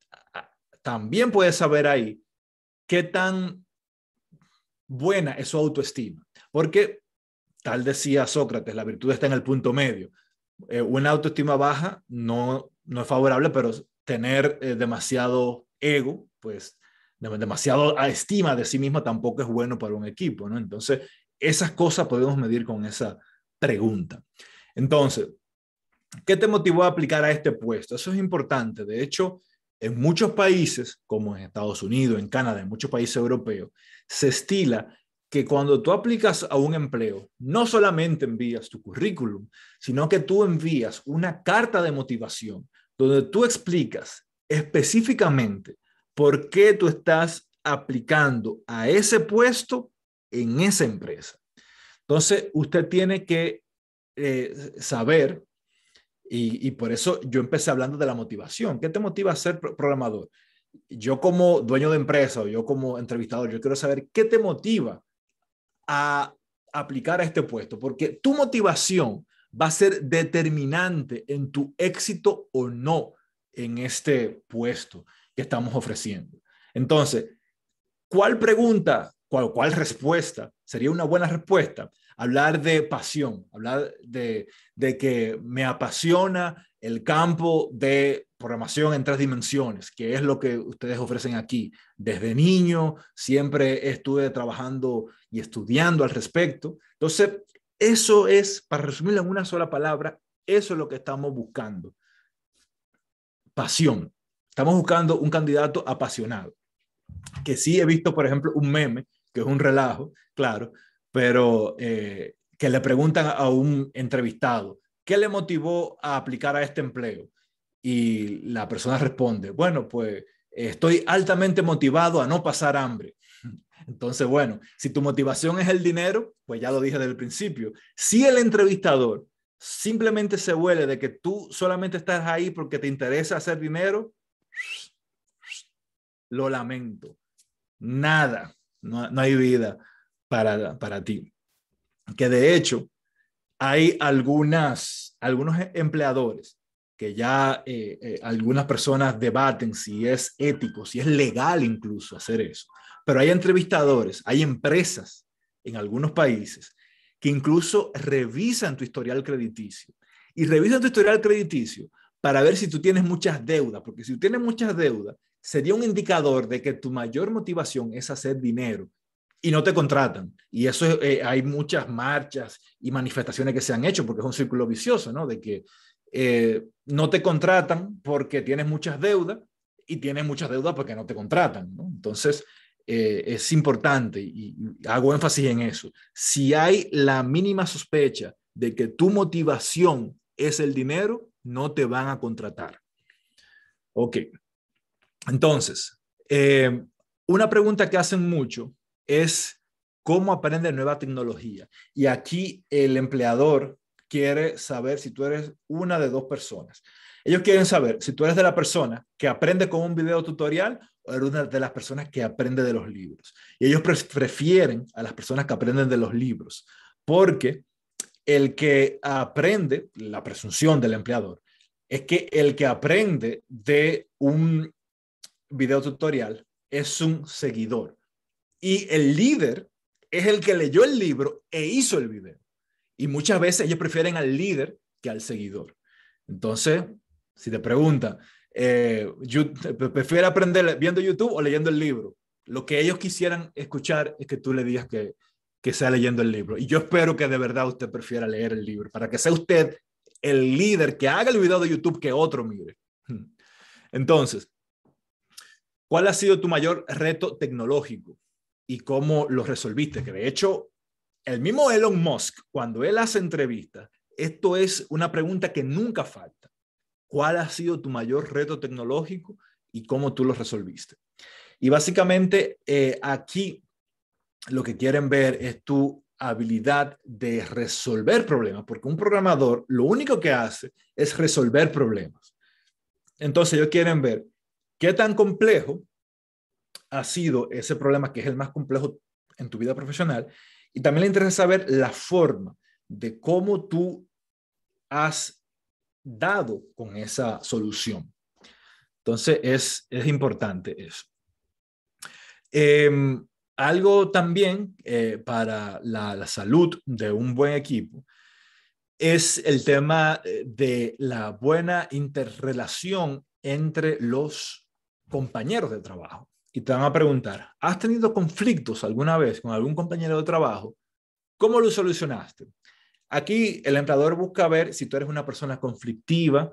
también puedes saber ahí qué tan buena es su autoestima, porque tal decía Sócrates, la virtud está en el punto medio. Eh, una autoestima baja no, no es favorable, pero tener eh, demasiado ego, pues demasiado a estima de sí misma tampoco es bueno para un equipo, ¿no? Entonces, esas cosas podemos medir con esa pregunta. Entonces, ¿qué te motivó a aplicar a este puesto? Eso es importante. De hecho, en muchos países, como en Estados Unidos, en Canadá, en muchos países europeos, se estila que cuando tú aplicas a un empleo, no solamente envías tu currículum, sino que tú envías una carta de motivación donde tú explicas específicamente por qué tú estás aplicando a ese puesto en esa empresa. Entonces, usted tiene que eh, saber, y, y, por eso yo empecé hablando de la motivación. ¿Qué te motiva a ser programador? Yo como dueño de empresa o yo como entrevistador, yo quiero saber qué te motiva a aplicar a este puesto, porque tu motivación va a ser determinante en tu éxito o no en este puesto que estamos ofreciendo. Entonces, ¿cuál pregunta, cuál, respuesta sería una buena respuesta? Hablar de pasión, hablar de, de que me apasiona el campo de programación en tres dimensiones, que es lo que ustedes ofrecen aquí. Desde niño siempre estuve trabajando y estudiando al respecto. Entonces, eso es, para resumirlo en una sola palabra, eso es lo que estamos buscando. Pasión. Estamos buscando un candidato apasionado. Que sí he visto, por ejemplo, un meme, que es un relajo, claro, pero eh, que le preguntan a un entrevistado, ¿qué le motivó a aplicar a este empleo? Y la persona responde, bueno, pues estoy altamente motivado a no pasar hambre. Entonces, bueno, si tu motivación es el dinero, pues ya lo dije desde el principio. Si el entrevistador simplemente se huele de que tú solamente estás ahí porque te interesa hacer dinero, lo lamento. Nada, no, hay vida para, ti. Que de hecho, hay algunas, algunos empleadores que ya eh, eh, algunas personas debaten si es ético, si es legal incluso hacer eso. Pero hay entrevistadores, hay empresas en algunos países que incluso revisan tu historial crediticio. Y revisan tu historial crediticio para ver si tú tienes muchas deudas, porque si tú tienes muchas deudas, sería un indicador de que tu mayor motivación es hacer dinero y no te contratan. Y eso eh, hay muchas marchas y manifestaciones que se han hecho porque es un círculo vicioso, ¿no? De que eh, no te contratan porque tienes muchas deudas y tienes muchas deudas porque no te contratan, ¿no? Entonces, eh, es importante y hago énfasis en eso. Si hay la mínima sospecha de que tu motivación es el dinero, no te van a contratar. Ok. Entonces, eh, una pregunta que hacen mucho es cómo aprende nueva tecnología. Y aquí el empleador quiere saber si tú eres una de dos personas. Ellos quieren saber si tú eres de la persona que aprende con un video tutorial era una de las personas que aprende de los libros. Y ellos prefieren a las personas que aprenden de los libros, porque el que aprende, la presunción del empleador, es que el que aprende de un video tutorial es un seguidor. Y el líder es el que leyó el libro e hizo el video. Y muchas veces ellos prefieren al líder que al seguidor. Entonces, si te pregunta, eh, yo prefiero aprender viendo YouTube o leyendo el libro. Lo que ellos quisieran escuchar es que tú le digas que, que sea leyendo el libro. Y yo espero que de verdad usted prefiera leer el libro, para que sea usted el líder que haga el video de YouTube que otro mire. (laughs) Entonces, ¿cuál ha sido tu mayor reto tecnológico y cómo lo resolviste? Que de hecho, el mismo Elon Musk, cuando él hace entrevistas, esto es una pregunta que nunca falta cuál ha sido tu mayor reto tecnológico y cómo tú lo resolviste. Y básicamente eh, aquí lo que quieren ver es tu habilidad de resolver problemas, porque un programador lo único que hace es resolver problemas. Entonces ellos quieren ver qué tan complejo ha sido ese problema, que es el más complejo en tu vida profesional, y también le interesa saber la forma de cómo tú has dado con esa solución. Entonces, es, es importante eso. Em, algo también eh, para la, la, salud de un buen equipo es el tema eh, de la buena interrelación entre los compañeros de trabajo. Y te van a preguntar, ¿has tenido conflictos alguna vez con algún compañero de trabajo? ¿Cómo lo solucionaste? Aquí el empleador busca ver si tú eres una persona conflictiva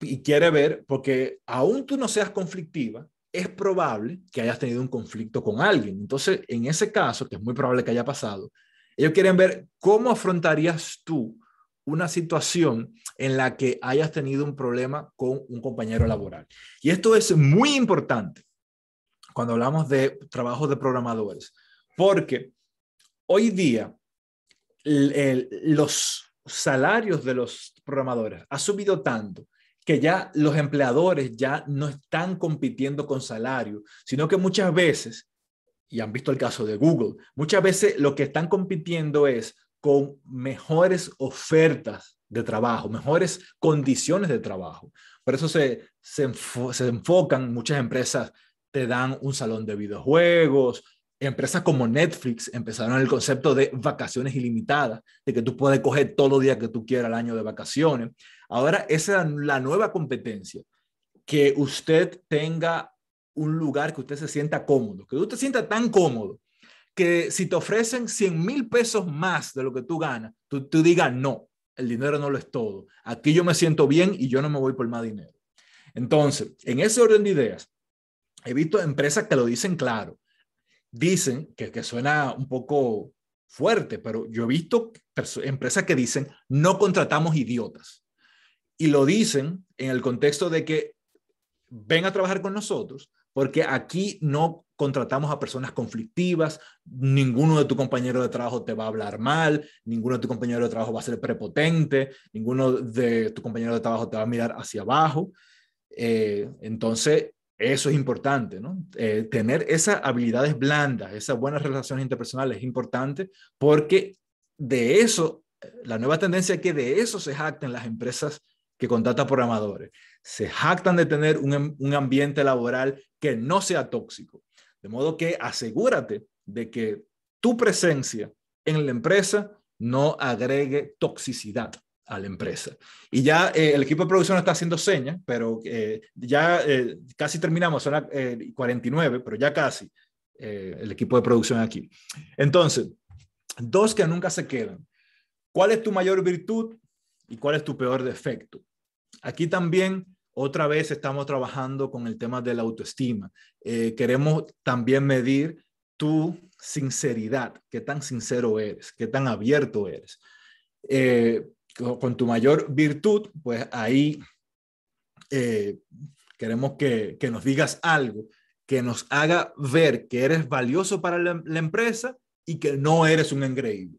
y quiere ver, porque aún tú no seas conflictiva, es probable que hayas tenido un conflicto con alguien. Entonces, en ese caso, que es muy probable que haya pasado, ellos quieren ver cómo afrontarías tú una situación en la que hayas tenido un problema con un compañero laboral. Y esto es muy importante cuando hablamos de trabajo de programadores, porque hoy día los salarios de los programadores ha subido tanto que ya los empleadores ya no están compitiendo con salario, sino que muchas veces, y han visto el caso de Google, muchas veces lo que están compitiendo es con mejores ofertas de trabajo, mejores condiciones de trabajo. Por eso se, se enfocan, muchas empresas te dan un salón de videojuegos, Empresas como Netflix empezaron el concepto de vacaciones ilimitadas, de que tú puedes coger todos los días que tú quieras al año de vacaciones. Ahora, esa es la nueva competencia, que usted tenga un lugar que usted se sienta cómodo, que usted se sienta tan cómodo que si te ofrecen 100 mil pesos más de lo que tú ganas, tú, tú digas, no, el dinero no lo es todo. Aquí yo me siento bien y yo no me voy por más dinero. Entonces, en ese orden de ideas, he visto empresas que lo dicen claro dicen, que, que suena un poco fuerte, pero yo he visto empresas que dicen, no contratamos idiotas. Y lo dicen en el contexto de que ven a trabajar con nosotros, porque aquí no contratamos a personas conflictivas, ninguno de tu compañero de trabajo te va a hablar mal, ninguno de tu compañero de trabajo va a ser prepotente, ninguno de tu compañero de trabajo te va a mirar hacia abajo. Eh, entonces, eso es importante, ¿no? Eh, tener esas habilidades blandas, esas buenas relaciones interpersonales es importante porque de eso, eh, la nueva tendencia es que de eso se jactan las empresas que contratan programadores. Se jactan de tener em, un ambiente laboral que no sea tóxico. De modo que asegúrate de que tu presencia en la empresa no agregue toxicidad a la empresa. Y ya eh, el equipo de producción está haciendo señas, eh, eh, pero ya casi terminamos, son 49, pero ya casi el equipo de producción aquí. Entonces, dos que nunca se quedan. ¿Cuál es tu mayor virtud y cuál es tu peor defecto? Aquí también otra vez estamos trabajando con el tema de la autoestima. queremos también medir tu sinceridad, qué tan sincero eres, qué tan abierto eres con tu mayor virtud, pues ahí eh, queremos que, nos digas algo que nos haga ver que eres valioso para la, empresa y que no eres un engreído.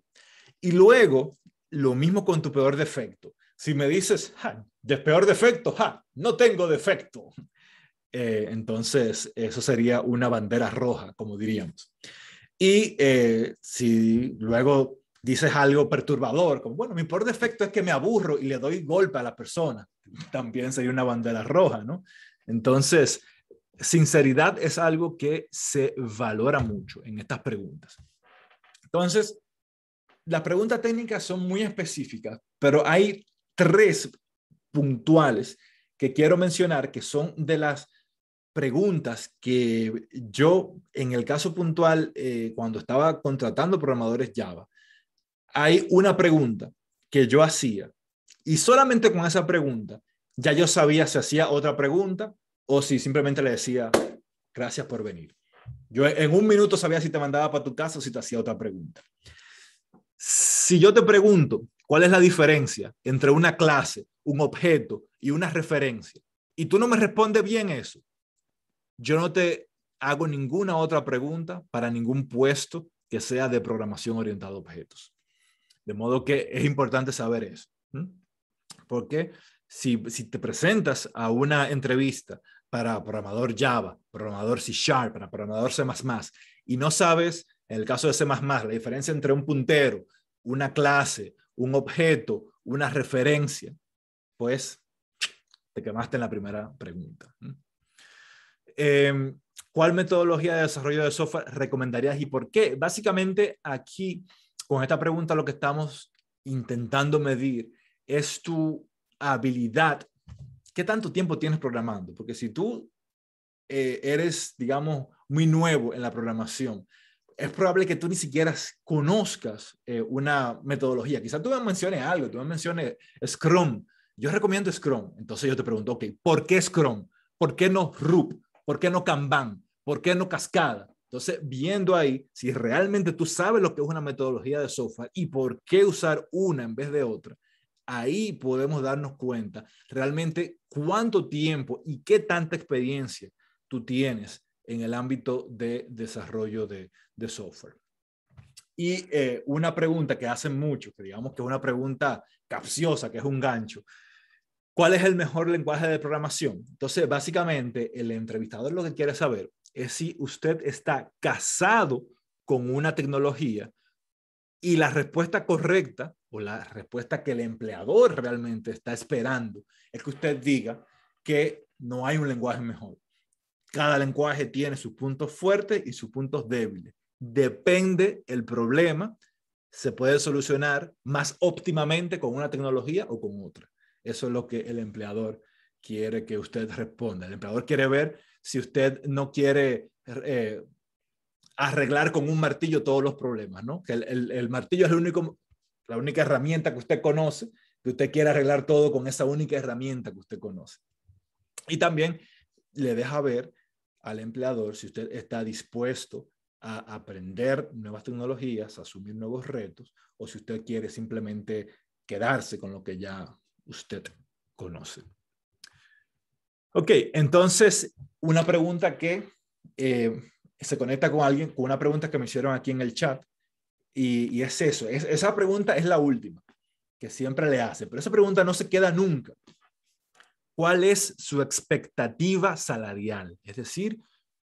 Y luego, lo mismo con tu peor defecto. Si me dices, ja, de peor defecto, ja, no tengo defecto, (laughs) eh, entonces eso sería una bandera roja, como diríamos. Y eh, si luego dices algo perturbador, como, bueno, mi peor defecto es que me aburro y le doy golpe a la persona, también sería una bandera roja, ¿no? Entonces, sinceridad es algo que se valora mucho en estas preguntas. Entonces, las preguntas técnicas son muy específicas, pero hay tres puntuales que quiero mencionar que son de las preguntas que yo, en el caso puntual, eh, cuando estaba contratando programadores Java, hay una pregunta que yo hacía y solamente con esa pregunta ya yo sabía si hacía otra pregunta o si simplemente le decía gracias por venir. Yo en un minuto sabía si te mandaba para tu casa o si te hacía otra pregunta. Si yo te pregunto cuál es la diferencia entre una clase, un objeto y una referencia, y tú no me respondes bien eso, yo no te hago ninguna otra pregunta para ningún puesto que sea de programación orientada a objetos. De modo que es importante saber eso. Porque si, si, te presentas a una entrevista para programador Java, programador C Sharp, para programador C++, y no sabes, en el caso de C++, la diferencia entre un puntero, una clase, un objeto, una referencia, pues te quemaste en la primera pregunta. Em, ¿Cuál metodología de desarrollo de software recomendarías y por qué? Básicamente aquí con esta pregunta lo que estamos intentando medir es tu habilidad. ¿Qué tanto tiempo tienes programando? Porque si tú eh, eres, digamos, muy nuevo en la programación, es probable que tú ni siquiera conozcas eh, una metodología. Quizás tú me menciones algo, tú me menciones Scrum. Yo recomiendo Scrum. Entonces yo te pregunto, ok, ¿por qué Scrum? ¿Por qué no RUP? ¿Por qué no Kanban? ¿Por qué no Cascada? Entonces, viendo ahí, si realmente tú sabes lo que es una metodología de software y por qué usar una en vez de otra, ahí podemos darnos cuenta realmente cuánto tiempo y qué tanta experiencia tú tienes en el ámbito de desarrollo de, software. Y eh, una pregunta que hacen mucho, que digamos que es una pregunta capciosa, que es un gancho. ¿Cuál es el mejor lenguaje de programación? Entonces, básicamente, el entrevistador lo que quiere saber es si usted está casado con una tecnología y la respuesta correcta o la respuesta que el empleador realmente está esperando es que usted diga que no hay un lenguaje mejor. Cada lenguaje tiene sus puntos fuertes y sus puntos débiles. Depende el problema, se puede solucionar más óptimamente con una tecnología o con otra. Eso es lo que el empleador quiere que usted responda. El empleador quiere ver si usted no quiere eh, arreglar con un martillo todos los problemas, ¿no? Que el, martillo es el único, la única herramienta que usted conoce, que usted quiere arreglar todo con esa única herramienta que usted conoce. Y también le deja ver al empleador si usted está dispuesto a aprender nuevas tecnologías, a asumir nuevos retos, o si usted quiere simplemente quedarse con lo que ya usted conoce. Ok, entonces, una pregunta que eh, se conecta con alguien, con una pregunta que me hicieron aquí en el chat, y, es eso, esa pregunta es la última que siempre le hacen, pero esa pregunta no se queda nunca. ¿Cuál es su expectativa salarial? Es decir,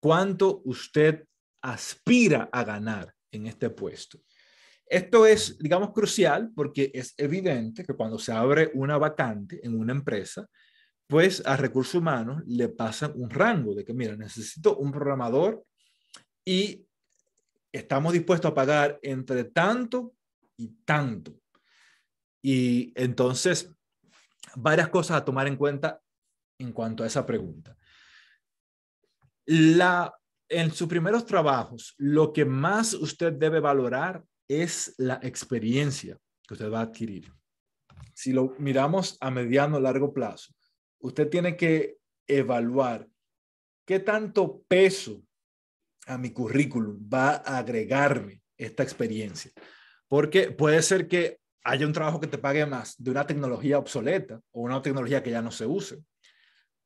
¿cuánto usted aspira a ganar en este puesto? Esto es, digamos, crucial porque es evidente que cuando se abre una vacante en una empresa, pues a recursos humanos le pasan un rango de que, mira, necesito un programador y estamos dispuestos a pagar entre tanto y tanto. Y entonces, varias cosas a tomar en cuenta en cuanto a esa pregunta. La, en sus primeros trabajos, lo que más usted debe valorar es la experiencia que usted va a adquirir. Si lo miramos a mediano o largo plazo, usted tiene que evaluar qué tanto peso a mi currículum va a agregarme esta experiencia. Porque puede ser que haya un trabajo que te pague más de una tecnología obsoleta o una tecnología que ya no se use.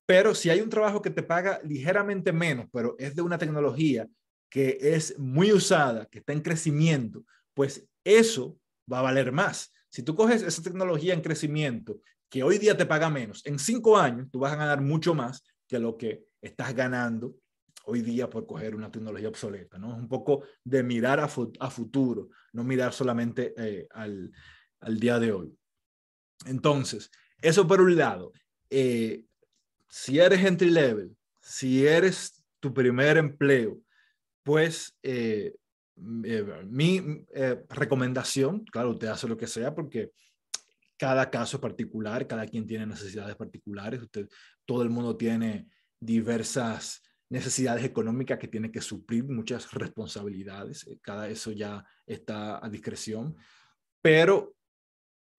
Pero si hay un trabajo que te paga ligeramente menos, pero es de una tecnología que es muy usada, que está en crecimiento, pues eso va a valer más. Si tú coges esa tecnología en crecimiento que hoy día te paga menos, en cinco años tú vas a ganar mucho más que lo que estás ganando hoy día por coger una tecnología obsoleta, ¿no? Es un poco de mirar a, futuro, no mirar solamente eh, al, al, día de hoy. Entonces, eso por un lado. Eh, si eres entry level, si eres tu primer empleo, pues eh, mi recomendación, claro, te hace lo que sea porque cada caso particular, cada quien tiene necesidades particulares, usted, todo el mundo tiene diversas necesidades económicas que tiene que suplir, muchas responsabilidades, eh, cada eso ya está a discreción, pero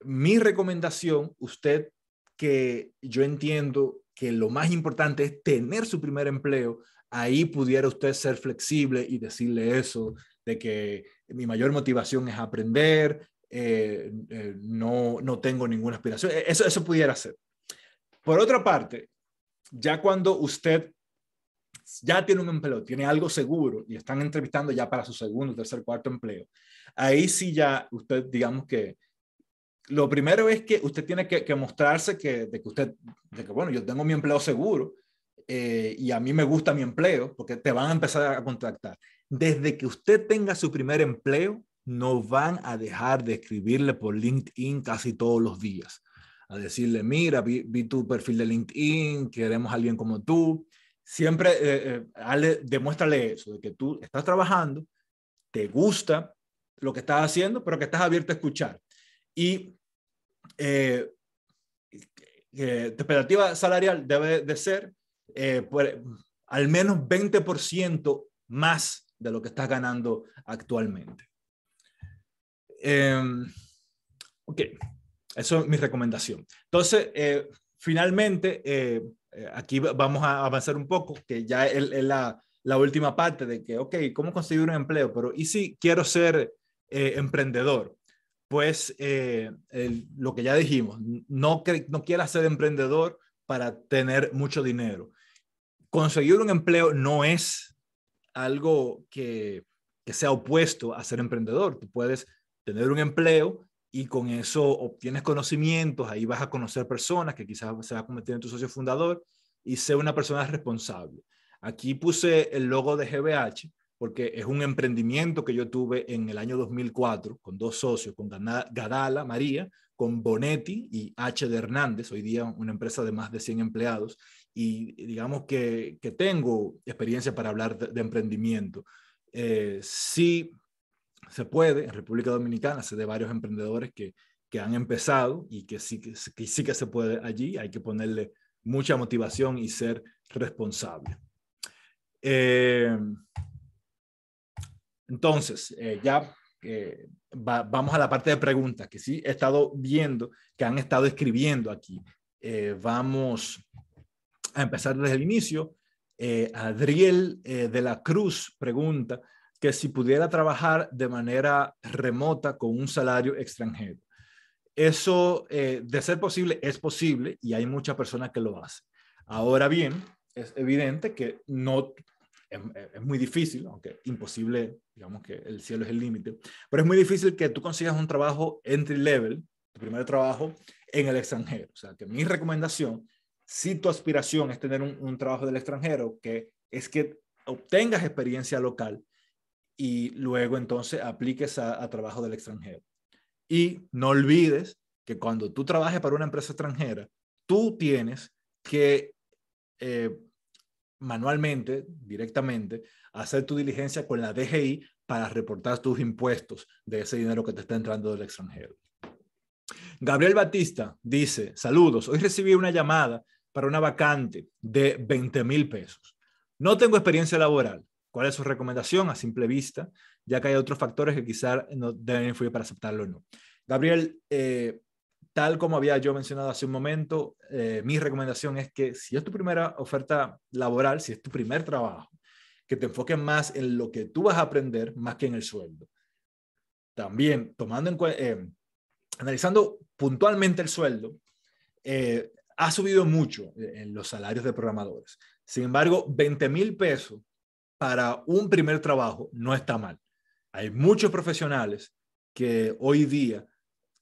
mi recomendación, usted que yo entiendo que lo más importante es tener su primer empleo, ahí pudiera usted ser flexible y decirle eso, de que mi mayor motivación es aprender, eh, eh, no, tengo ninguna aspiración. E, eso, eso pudiera ser. Por otra parte, ya cuando usted ya tiene un empleo, tiene algo seguro y están entrevistando ya para su segundo, tercer, cuarto empleo, ahí sí ya usted, digamos que lo primero es que usted tiene que, mostrarse que, de que usted, de que bueno, yo tengo mi empleo seguro eh, y a mí me gusta mi empleo porque te van a empezar a contactar. Desde que usted tenga su primer empleo, no van a dejar de escribirle por LinkedIn casi todos los días. A decirle, mira, vi, tu perfil de LinkedIn, queremos a alguien como tú. Siempre eh, eh, demuéstrale eso, de que tú estás trabajando, te gusta lo que estás haciendo, pero que estás abierto a escuchar. Y eh, tu expectativa salarial debe de ser pues, al menos 20% más de lo que estás ganando actualmente. Em, ok, eso es mi recomendación. Entonces, eh, finalmente, eh, eh, aquí vamos a avanzar un poco, que ya es la, última parte de que, ok, ¿cómo conseguir un empleo? Pero, ¿y si quiero ser emprendedor? Pues lo que ya dijimos, no, no quieras ser emprendedor para tener mucho dinero. Conseguir un empleo no es algo que, que sea opuesto a ser emprendedor. Tú puedes tener un empleo y con eso obtienes conocimientos, ahí vas a conocer personas que quizás se va a convertir en tu socio fundador y ser una persona responsable. Aquí puse el logo de GBH porque es un emprendimiento que yo tuve en el año 2004 con dos socios, con Gadala María, con Bonetti y H. de Hernández, hoy día una empresa de más de 100 empleados, y digamos que, tengo experiencia para hablar de, emprendimiento. Eh, sí se puede, en República Dominicana se de varios emprendedores que, que han empezado y que sí que, sí que se puede allí, hay que ponerle mucha motivación y ser responsable. Eh, entonces, eh, ya eh, vamos a la parte de preguntas, que sí he estado viendo, que han estado escribiendo aquí. vamos a empezar desde el inicio. Adriel de la Cruz pregunta, que si pudiera trabajar de manera remota con un salario extranjero. Eso, eh, de ser posible, es posible y hay muchas personas que lo hacen. Ahora bien, es evidente que no em, eh, es, muy difícil, aunque imposible, digamos que el cielo es el límite, pero es muy difícil que tú consigas un trabajo entry level, tu primer trabajo, en el extranjero. O sea, que mi recomendación, si tu aspiración es tener un, un trabajo del extranjero, que es que obtengas experiencia local y luego entonces apliques a, trabajo del extranjero. Y no olvides que cuando tú trabajes para una empresa extranjera, tú tienes que eh, manualmente, directamente, hacer tu diligencia con la DGI para reportar tus impuestos de ese dinero que te está entrando del extranjero. Gabriel Batista dice, saludos, hoy recibí una llamada para una vacante de 20 mil pesos. No tengo experiencia laboral, ¿Cuál es su recomendación a simple vista? Ya que hay otros factores que quizás no deben influir para aceptarlo o no. Gabriel, eh, tal como había yo mencionado hace un momento, eh, mi recomendación es que si es tu primera oferta laboral, si es tu primer trabajo, que te enfoques más en lo que tú vas a aprender más que en el sueldo. También, tomando en eh, analizando puntualmente el sueldo, ha subido mucho en los salarios de programadores. Sin embargo, 20 mil pesos para un primer trabajo no está mal. Hay muchos profesionales que hoy día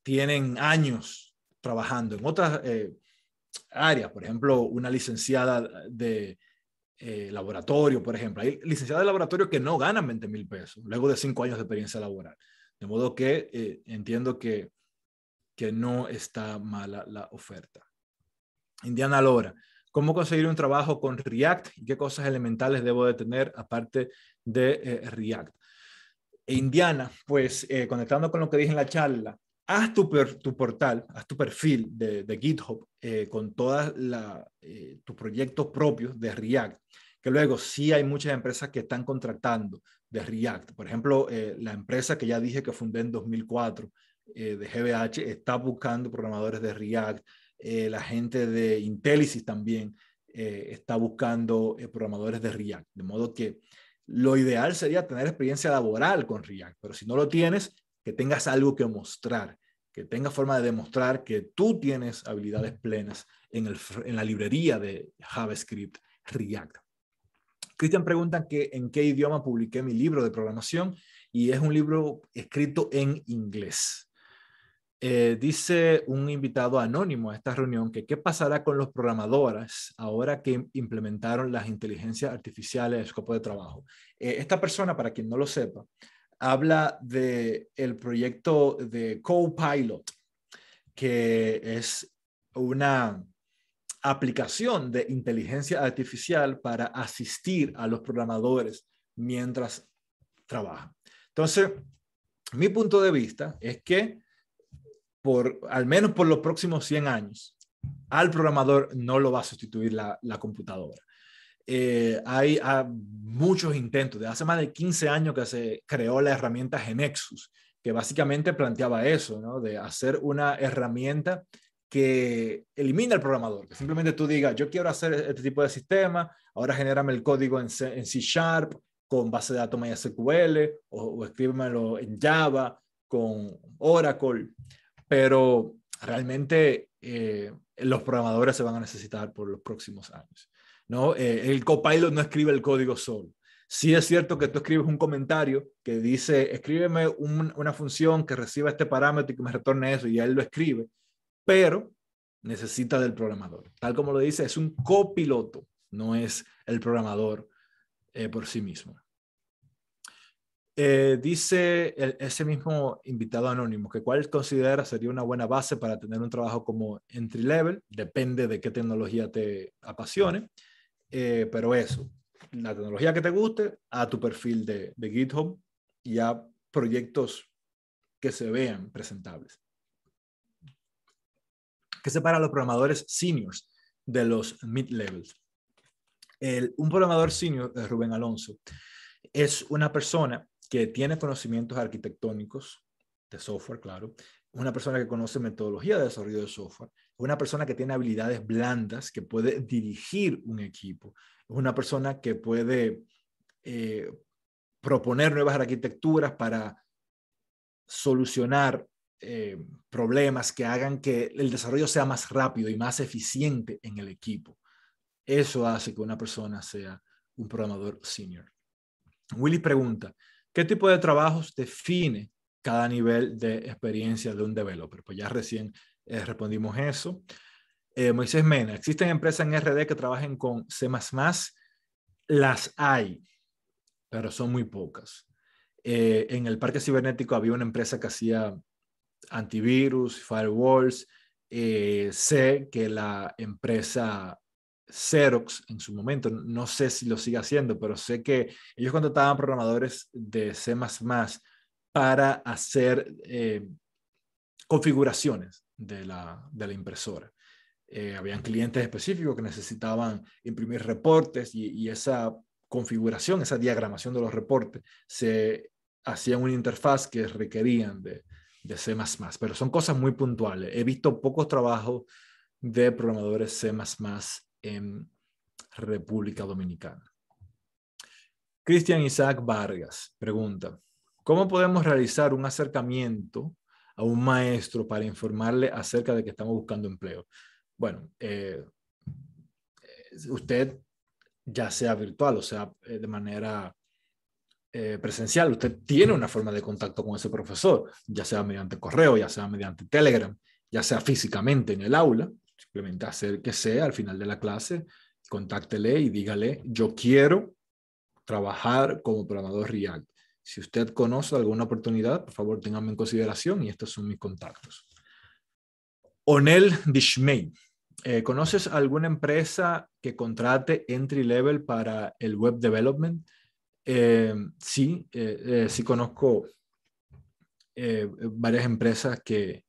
tienen años trabajando en otras eh, áreas, por ejemplo, una licenciada de eh, laboratorio, por ejemplo. Hay licenciadas de laboratorio que no ganan 20 mil pesos luego de cinco años de experiencia laboral. De modo que eh, entiendo que, que no está mala la oferta. Indiana Lora, cómo conseguir un trabajo con React y qué cosas elementales debo de tener aparte de eh, React. E Indiana, pues eh, conectando con lo que dije en la charla, haz tu, tu portal, haz tu perfil de, de GitHub eh, con todos tus proyectos propios de React, que luego sí hay muchas empresas que están contratando de React. Por ejemplo, la empresa que ya dije que fundé en 2004 de GBH está buscando programadores de React eh, la gente de Intelisys también eh, está buscando eh, programadores de React. De modo que lo ideal sería tener experiencia laboral con React, pero si no lo tienes, que tengas algo que mostrar, que tengas forma de demostrar que tú tienes habilidades plenas en, la librería de JavaScript React. Cristian pregunta que en qué idioma publiqué mi libro de programación y es un libro escrito en inglés. Eh, dice un invitado anónimo a esta reunión que qué pasará con los programadores ahora que implementaron las inteligencias artificiales en el escopo de trabajo. Eh, esta persona, para quien no lo sepa, habla de el proyecto de Copilot, que es una aplicación de inteligencia artificial para asistir a los programadores mientras trabajan. Entonces, mi punto de vista es que por al menos por los próximos 100 años, al programador no lo va a sustituir la, computadora. Eh, hay, muchos intentos. De hace más de 15 años que se creó la herramienta Genexus, que básicamente planteaba eso, de hacer una herramienta que elimina al programador, que simplemente tú digas, yo quiero hacer este tipo de sistema, ahora genérame el código en C, Sharp con base de datos MySQL o, o escríbemelo en Java con Oracle pero realmente eh, los programadores se van a necesitar por los próximos años. ¿no? Eh, el copilot no escribe el código solo. Sí es cierto que tú escribes un comentario que dice, escríbeme una función que reciba este parámetro y que me retorne eso, y él lo escribe, pero necesita del programador. Tal como lo dice, es un copiloto, no es el programador eh, por sí mismo. Eh, dice e-, ese mismo invitado anónimo que cuál considera sería una buena base para tener un trabajo como entry level, depende de qué tecnología te apasione, eh, pero eso, la tecnología que te guste, a tu perfil de, de GitHub y a proyectos que se vean presentables. ¿Qué separa a los programadores seniors de los mid-levels? Un programador senior, eh, Rubén Alonso, es una persona que tiene conocimientos arquitectónicos de software, claro, una persona que conoce metodología de desarrollo de software, una persona que tiene habilidades blandas, que puede dirigir un equipo, una persona que puede eh, proponer nuevas arquitecturas para solucionar eh, problemas que hagan que el desarrollo sea más rápido y más eficiente en el equipo. Eso hace que una persona sea un programador senior. Willy pregunta, ¿Qué tipo de trabajos define cada nivel de experiencia de un developer? Pues ya recién eh, respondimos eso. Eh, Moisés Mena, ¿existen empresas en RD que trabajen con C++? Las hay, pero son muy pocas. Eh, en el parque cibernético había una empresa que hacía antivirus, firewalls. sé que la empresa Xerox en su momento, no sé si lo sigue haciendo, pero sé que ellos contrataban programadores de C para hacer eh, configuraciones de la, impresora. Eh, habían clientes específicos que necesitaban imprimir reportes y, esa configuración, esa diagramación de los reportes, se hacía en una interfaz que requerían de, de C++, pero son cosas muy puntuales. He visto pocos trabajos de programadores C++ en República Dominicana. Cristian Isaac Vargas pregunta, ¿cómo podemos realizar un acercamiento a un maestro para informarle acerca de que estamos buscando empleo? Bueno, eh, eh, usted ya sea virtual o sea eh, de manera presencial, usted tiene una forma de contacto con ese profesor, ya sea mediante correo, ya sea mediante Telegram, ya sea físicamente en el aula, Simplemente hacer que sea al final de la clase, contáctele y dígale, yo quiero trabajar como programador React. Si usted conoce alguna oportunidad, por favor, ténganme en consideración y estos son mis contactos. Onel Dishmay. Eh, ¿Conoces alguna empresa que contrate entry level para el web development? Eh, sí, eh, sí conozco varias empresas que,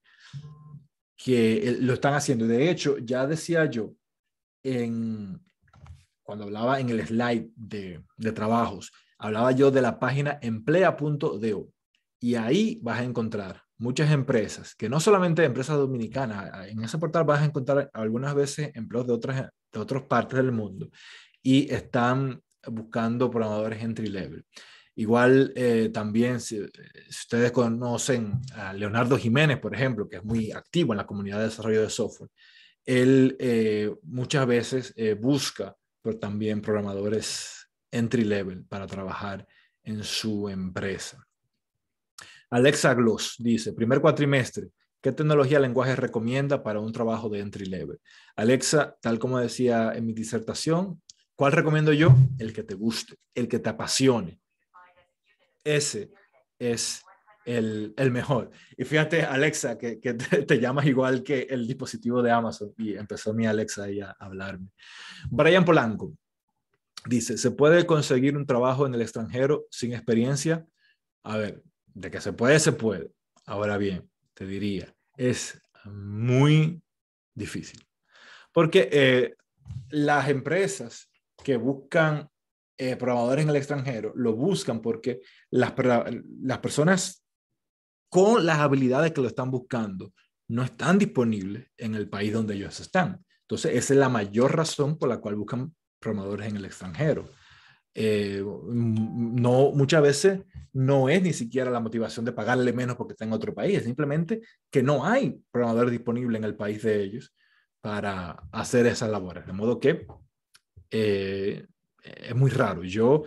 que eh, lo están haciendo. De hecho, ya decía yo en, cuando hablaba en el slide de, trabajos, hablaba yo de la página emplea.do y ahí vas a encontrar muchas empresas, que no solamente empresas dominicanas, en ese portal vas a encontrar algunas veces empleos de otras, de otras partes del mundo y están buscando programadores entry level. Igual eh, también, eh, si, ustedes conocen a Leonardo Jiménez, por ejemplo, que es muy activo en la comunidad de desarrollo de software, él eh, muchas veces busca pero también programadores entry level para trabajar en su empresa. Alexa Gloss dice, primer cuatrimestre, ¿qué tecnología lenguaje recomienda para un trabajo de entry level? Alexa, tal como decía en mi disertación, ¿cuál recomiendo yo? El que te guste, el que te apasione ese es el, mejor. Y fíjate, Alexa, que, te, (laughs) llamas igual que el dispositivo de Amazon. Y empezó mi Alexa a hablarme. Brian Polanco dice, ¿se puede conseguir un trabajo en el extranjero sin experiencia? A ver, de que se puede, se puede. Ahora bien, te diría, es muy difícil. Porque eh, las empresas que buscan eh, programadores en el extranjero lo buscan porque las, las personas con las habilidades que lo están buscando no están disponibles en el país donde ellos están. Entonces, esa es la mayor razón por la cual buscan programadores en el extranjero. Eh, mm, no, muchas veces no es ni siquiera la motivación de pagarle menos porque está en otro país, es simplemente que no hay programadores disponible en el país de ellos para hacer esas labores. De modo que eh, es muy raro. Yo,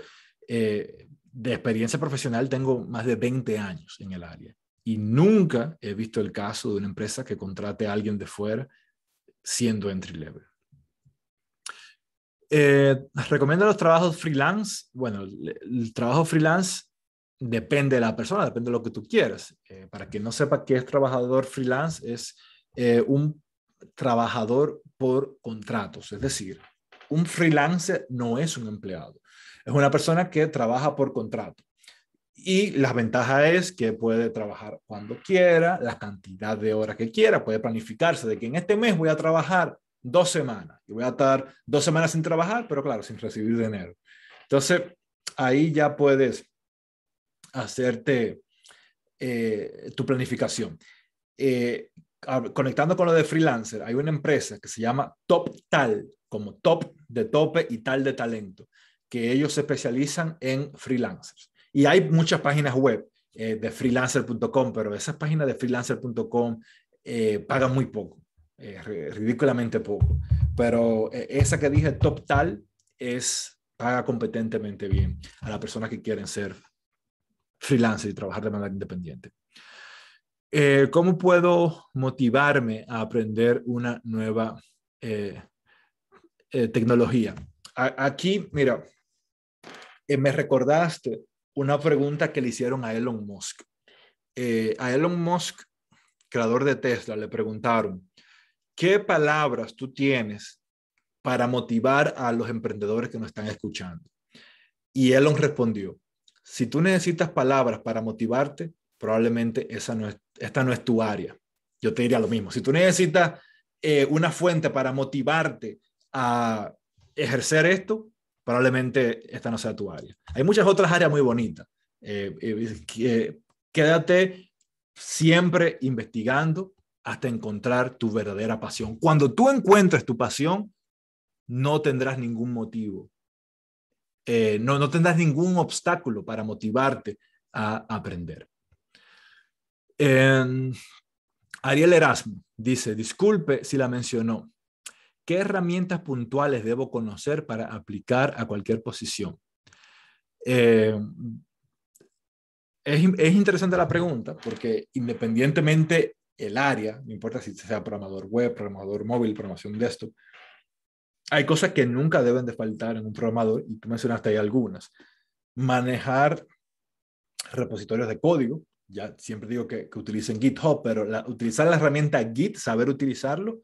eh, de experiencia profesional, tengo más de 20 años en el área y nunca he visto el caso de una empresa que contrate a alguien de fuera siendo entry level. Eh, ¿Recomiendo los trabajos freelance? Bueno, el, trabajo freelance depende de la persona, depende de lo que tú quieras. Eh, para que no sepa qué es trabajador freelance, es un trabajador por contratos, es decir, un freelancer no es un empleado, es una persona que trabaja por contrato. Y la ventaja es que puede trabajar cuando quiera, la cantidad de horas que quiera, puede planificarse de que en este mes voy a trabajar dos semanas y voy a estar dos semanas sin trabajar, pero claro, sin recibir dinero. Entonces, ahí ya puedes hacerte eh, tu planificación. Eh, conectando con lo de freelancer, hay una empresa que se llama TopTal, como top de tope y tal de talento, que ellos se especializan en freelancers. Y hay muchas páginas web eh, de freelancer.com, pero esas páginas de freelancer.com eh, pagan muy poco, eh, ridículamente poco. Pero esa que dije, top tal, es paga competentemente bien a las personas que quieren ser freelancer y trabajar de manera independiente. ¿Cómo puedo motivarme a aprender una nueva eh, tecnología. aquí, mira, eh, me recordaste una pregunta que le hicieron a Elon Musk. Eh, a Elon Musk, creador de Tesla, le preguntaron, ¿qué palabras tú tienes para motivar a los emprendedores que nos están escuchando? Y Elon respondió, si tú necesitas palabras para motivarte, probablemente esa no es, esta no es tu área. Yo te diría lo mismo. Si tú necesitas una fuente para motivarte a ejercer esto, probablemente esta no sea tu área. Hay muchas otras áreas muy bonitas. Eh, eh, eh, quédate siempre investigando hasta encontrar tu verdadera pasión. Cuando tú encuentres tu pasión, no tendrás ningún motivo, eh, no, no tendrás ningún obstáculo para motivarte a aprender. Ariel Erasmo dice, disculpe si la mencionó, ¿Qué herramientas puntuales debo conocer para aplicar a cualquier posición? Eh, es, es, interesante la pregunta porque independientemente el área, no importa si sea programador web, programador móvil, programación desktop, hay cosas que nunca deben de faltar en un programador y tú mencionaste ahí algunas. Manejar repositorios de código, ya siempre digo que, utilicen GitHub, pero utilizar la herramienta Git, saber utilizarlo,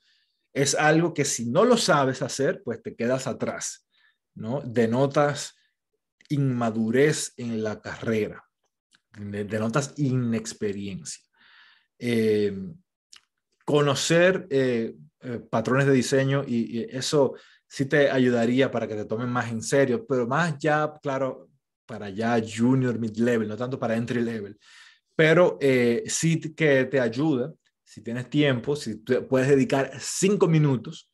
es algo que si no lo sabes hacer, pues te quedas atrás, ¿no? Denotas inmadurez en la carrera, denotas inexperiencia. Eh, conocer eh, eh, patrones de diseño y, y, eso sí te ayudaría para que te tomen más en serio, pero más ya, claro, para ya junior, mid level, no tanto para entry level, pero sí que te ayuda si tienes tiempo, si puedes dedicar cinco minutos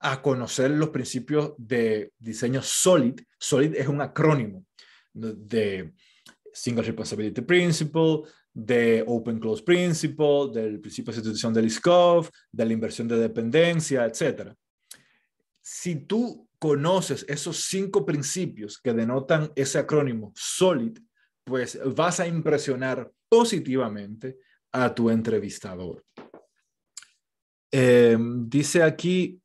a conocer los principios de diseño SOLID. SOLID es un acrónimo de Single Responsibility Principle, de Open Close Principle, del principio de sustitución del ISCOF, de la inversión de dependencia, etc. Si tú conoces esos cinco principios que denotan ese acrónimo SOLID, pues vas a impresionar positivamente a tu entrevistador. Em, dice aquí,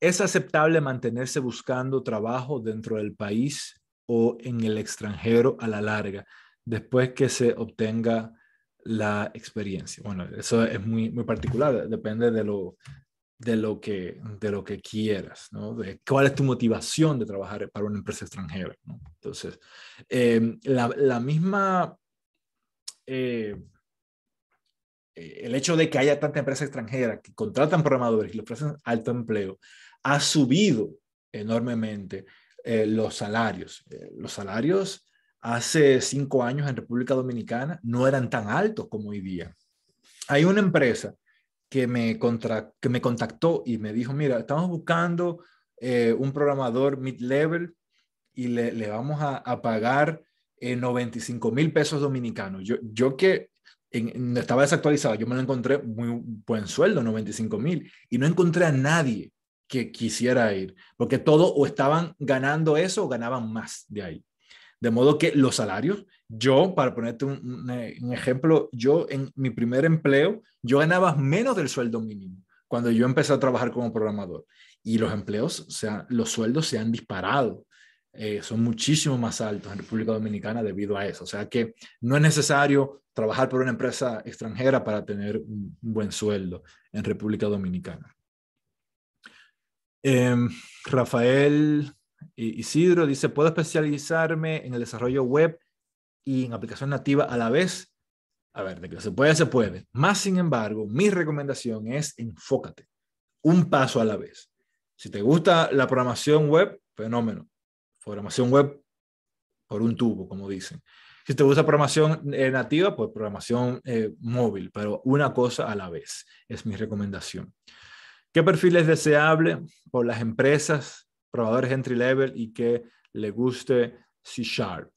¿es aceptable mantenerse buscando trabajo dentro del país o en el extranjero a la larga después que se obtenga la experiencia? Bueno, eso es muy, muy particular, depende de lo, de lo que, de lo que quieras, ¿no? De cuál es tu motivación de trabajar para una empresa extranjera, Entonces, em, la, la, misma eh, eh, el hecho de que haya tanta empresa extranjera que contratan programadores y le ofrecen alto empleo, ha subido enormemente eh, los salarios. Eh, los salarios hace cinco años en República Dominicana no eran tan altos como hoy día. Hay una empresa que me, que me contactó y me dijo, mira, estamos buscando un programador mid-level y le, vamos a, pagar 95 mil pesos dominicanos. Yo, yo que en, estaba desactualizado, yo me lo encontré muy buen sueldo, 95 mil, y no encontré a nadie que quisiera ir, porque todos o estaban ganando eso o ganaban más de ahí. De modo que los salarios, yo, para ponerte un, eh, un ejemplo, yo en mi primer empleo, yo ganaba menos del sueldo mínimo cuando yo empecé a trabajar como programador. Y los empleos, o sea, los sueldos se han disparado eh, son muchísimo más altos en República Dominicana debido a eso. O sea que no es necesario trabajar por una empresa extranjera para tener un buen sueldo en República Dominicana. Em, Rafael Isidro dice, ¿puedo especializarme en el desarrollo web y en aplicación nativa a la vez? A ver, de que se puede, se puede. Más sin embargo, mi recomendación es enfócate un paso a la vez. Si te gusta la programación web, fenómeno programación web por un tubo, como dicen. Si te gusta programación eh, nativa, pues programación eh, móvil, pero una cosa a la vez, es mi recomendación. ¿Qué perfil es deseable por las empresas, probadores entry level y que le guste C Sharp?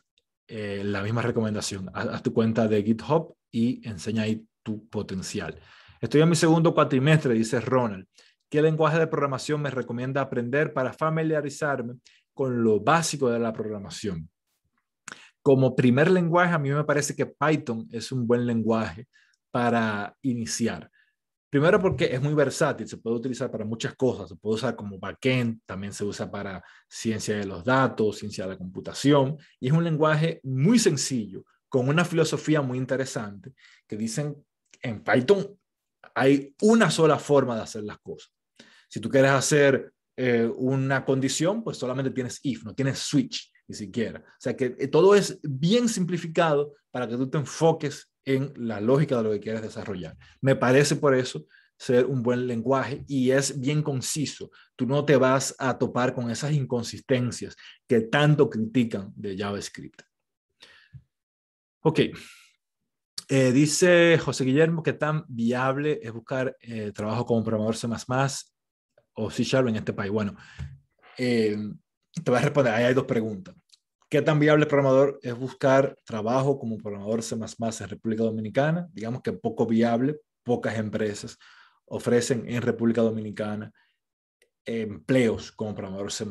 Eh, la misma recomendación, haz, haz, tu cuenta de GitHub y enseña ahí tu potencial. Estoy en mi segundo cuatrimestre, dice Ronald. ¿Qué lenguaje de programación me recomienda aprender para familiarizarme con lo básico de la programación. Como primer lenguaje, a mí me parece que Python es un buen lenguaje para iniciar. Primero porque es muy versátil, se puede utilizar para muchas cosas, se puede usar como backend, también se usa para ciencia de los datos, ciencia de la computación, y es un lenguaje muy sencillo, con una filosofía muy interesante, que dicen en Python hay una sola forma de hacer las cosas. Si tú quieres hacer eh, una condición, pues solamente tienes if, no tienes switch ni siquiera. O sea que eh, todo es bien simplificado para que tú te enfoques en la lógica de lo que quieres desarrollar. Me parece por eso ser un buen lenguaje y es bien conciso. Tú no te vas a topar con esas inconsistencias que tanto critican de JavaScript. Ok. Eh, dice José Guillermo que tan viable es buscar trabajo como programador C++ o C Sharp en este país? Bueno, eh, te voy a responder, ahí hay dos preguntas. ¿Qué tan viable programador es buscar trabajo como programador C++ en República Dominicana? Digamos que poco viable, pocas empresas ofrecen en República Dominicana empleos como programador C++.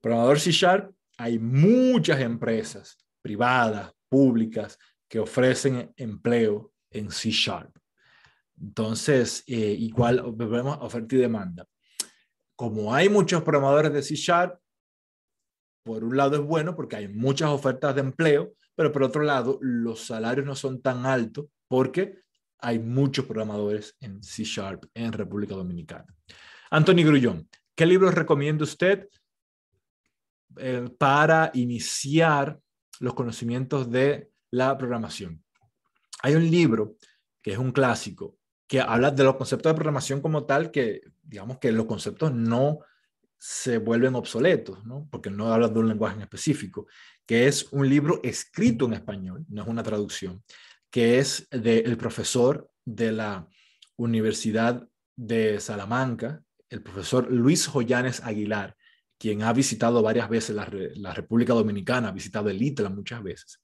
Programador C Sharp, hay muchas empresas privadas, públicas, que ofrecen empleo en C Sharp. Entonces, eh, igual vemos oferta y demanda como hay muchos programadores de C Sharp, por un lado es bueno porque hay muchas ofertas de empleo, pero por otro lado los salarios no son tan altos porque hay muchos programadores en C Sharp en República Dominicana. Anthony Grullón, ¿qué libro recomienda usted eh, para iniciar los conocimientos de la programación? Hay un libro que es un clásico que habla de los conceptos de programación como tal, que digamos que los conceptos no se vuelven obsoletos, ¿no? porque no habla de un lenguaje en específico, que es un libro escrito en español, no es una traducción, que es del profesor de la Universidad de Salamanca, el profesor Luis Joyanes Aguilar, quien ha visitado varias veces la, República Dominicana, ha visitado el ITLA muchas veces.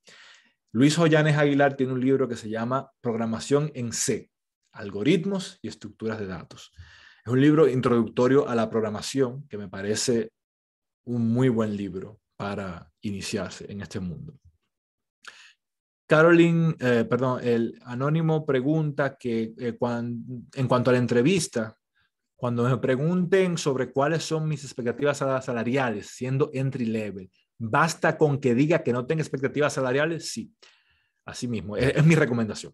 Luis Joyanes Aguilar tiene un libro que se llama Programación en C, algoritmos y estructuras de datos. Es un libro introductorio a la programación que me parece un muy buen libro para iniciarse en este mundo. Caroline, eh, perdón, el anónimo pregunta que eh, en cuanto a la entrevista, cuando me pregunten sobre cuáles son mis expectativas salariales, siendo entry level, ¿basta con que diga que no tengo expectativas salariales? Sí, así mismo, es mi recomendación.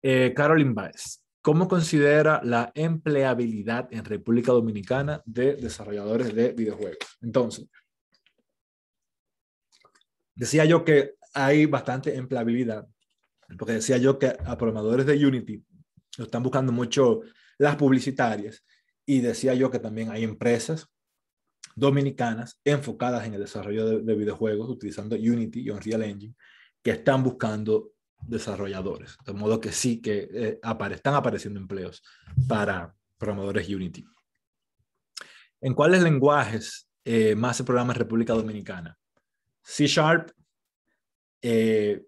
Eh, Carolyn Baez, ¿cómo considera la empleabilidad en República Dominicana de desarrolladores de videojuegos? Entonces, decía yo que hay bastante empleabilidad, porque decía yo que a programadores de Unity lo están buscando mucho las publicitarias, y decía yo que también hay empresas dominicanas enfocadas en el desarrollo de videojuegos utilizando Unity y Unreal Engine que están buscando desarrolladores. De modo que sí que eh, están apareciendo empleos para programadores Unity. ¿En cuáles lenguajes eh, más se programa en República Dominicana? C Sharp eh,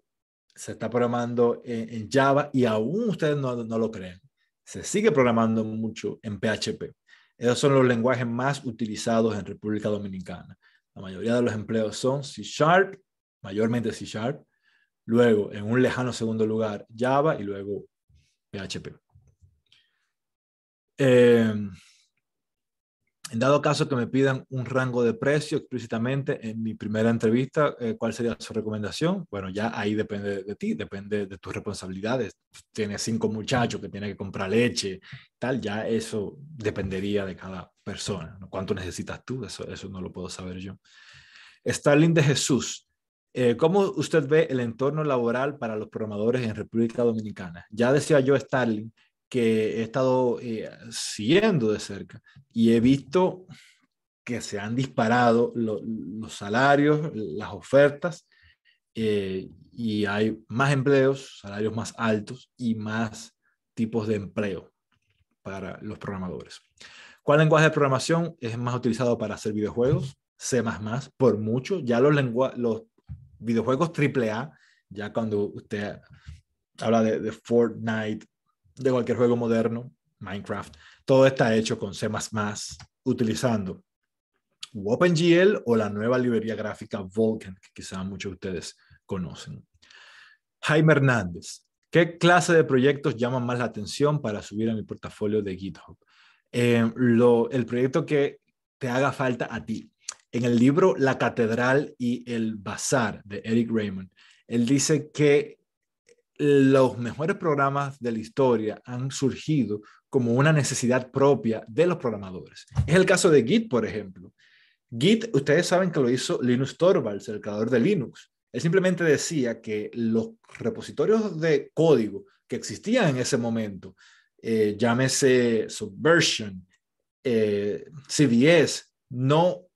se está programando en, Java y aún ustedes no, no lo creen. Se sigue programando mucho en PHP. Esos son los lenguajes más utilizados en República Dominicana. La mayoría de los empleos son C Sharp, mayormente C Sharp, luego en un lejano segundo lugar Java y luego PHP. Eh, en dado caso que me pidan un rango de precio explícitamente en mi primera entrevista, eh, ¿cuál sería su recomendación? Bueno, ya ahí depende de ti, depende de tus responsabilidades. Tienes cinco muchachos que tienen que comprar leche, tal, ya eso dependería de cada persona. ¿Cuánto necesitas tú? Eso, eso no lo puedo saber yo. Starling de Jesús. Eh, ¿Cómo usted ve el entorno laboral para los programadores en República Dominicana? Ya decía yo, Starling, que he estado eh, siguiendo de cerca y he visto que se han disparado los salarios, las ofertas, eh, y hay más empleos, salarios más altos y más tipos de empleo para los programadores. ¿Cuál lenguaje de programación es más utilizado para hacer videojuegos? C++, por mucho. Ya los, los videojuegos AAA, ya cuando usted habla de, Fortnite, de cualquier juego moderno, Minecraft, todo está hecho con C++, utilizando OpenGL o la nueva librería gráfica Vulkan, que quizá muchos de ustedes conocen. Jaime Hernández, ¿qué clase de proyectos llaman más la atención para subir a mi portafolio de GitHub? Eh, lo, el proyecto que te haga falta a ti, en el libro La Catedral y el Bazar de Eric Raymond, él dice que los mejores programas de la historia han surgido como una necesidad propia de los programadores. Es el caso de Git, por ejemplo. Git, ustedes saben que lo hizo Linus Torvalds, el creador de Linux. Él simplemente decía que los repositorios de código que existían en ese momento, eh, llámese Subversion, eh, CVS, no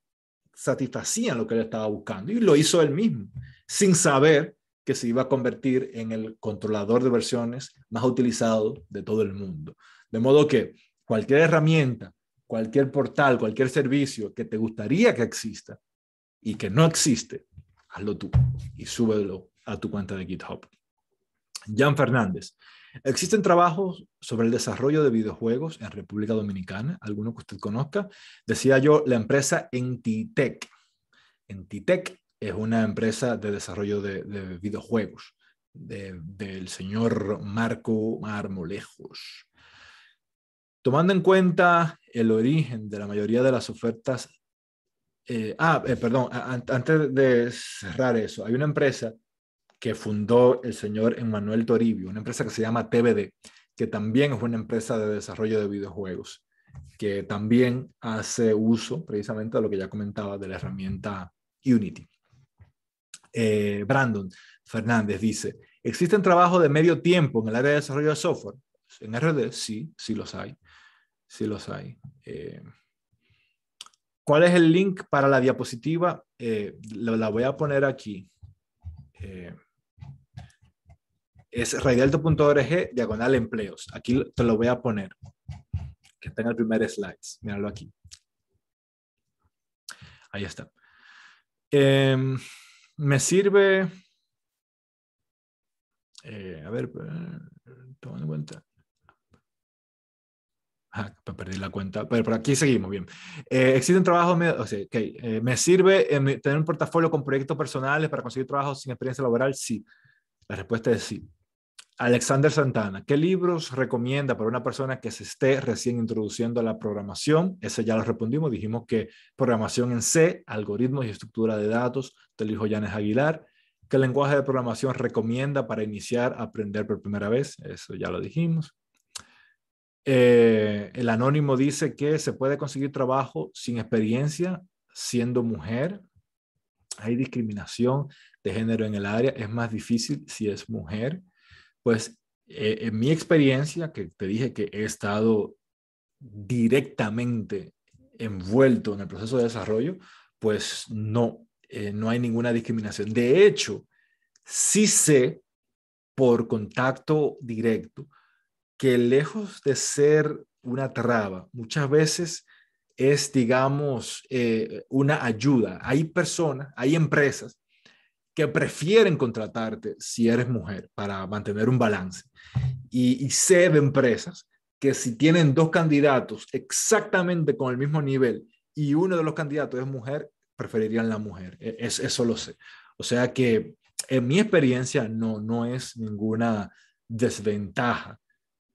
satisfacían lo que él estaba buscando. Y lo hizo él mismo, sin saber que se iba a convertir en el controlador de versiones más utilizado de todo el mundo. De modo que cualquier herramienta, cualquier portal, cualquier servicio que te gustaría que exista y que no existe, hazlo tú y súbelo a tu cuenta de GitHub. Jan Fernández, Existen trabajos sobre el desarrollo de videojuegos en República Dominicana, alguno que usted conozca. Decía yo, la empresa Entitec. Entitec es una empresa de desarrollo de, videojuegos del señor Marco Marmolejos. Tomando en cuenta el origen de la mayoría de las ofertas, eh, ah, eh, perdón, antes de cerrar eso, hay una empresa que fundó el señor Emmanuel Toribio, una empresa que se llama TBD, que también es una empresa de desarrollo de videojuegos, que también hace uso precisamente de lo que ya comentaba de la herramienta Unity. Eh, Brandon Fernández dice, ¿existen trabajos de medio tiempo en el área de desarrollo de software? Pues, en RD sí, sí los hay, sí los hay. Eh, ¿Cuál es el link para la diapositiva? Eh, la, voy a poner aquí es radialto.org, diagonal empleos. Aquí te lo voy a poner, que está en el primer slide. Míralo aquí. Ahí está. Em, me sirve... Eh, a ver, eh, toma en cuenta. Ah, perdí la cuenta, pero por aquí seguimos bien. Eh, ¿Existe un trabajo... me, o sea, ¿me sirve tener un portafolio con proyectos personales para conseguir trabajos sin experiencia laboral? Sí. La respuesta es sí. Alexander Santana, ¿qué libros recomienda para una persona que se esté recién introduciendo a la programación? Ese ya lo respondimos, dijimos que programación en C, algoritmos y estructura de datos, te dijo Janes Aguilar. ¿Qué lenguaje de programación recomienda para iniciar a aprender por primera vez? Eso ya lo dijimos. Eh, el anónimo dice que se puede conseguir trabajo sin experiencia siendo mujer. Hay discriminación de género en el área, es más difícil si es mujer. Pues eh, en mi experiencia, que te dije que he estado directamente envuelto en el proceso de desarrollo, pues no, eh, no hay ninguna discriminación. De hecho, sí sé por contacto directo que lejos de ser una traba, muchas veces es, digamos, eh, una ayuda. Hay personas, hay empresas que prefieren contratarte si eres mujer para mantener un balance. Y, sé de empresas que si tienen dos candidatos exactamente con el mismo nivel y uno de los candidatos es mujer, preferirían la mujer. E, es, eso lo sé. O sea que en mi experiencia no, no es ninguna desventaja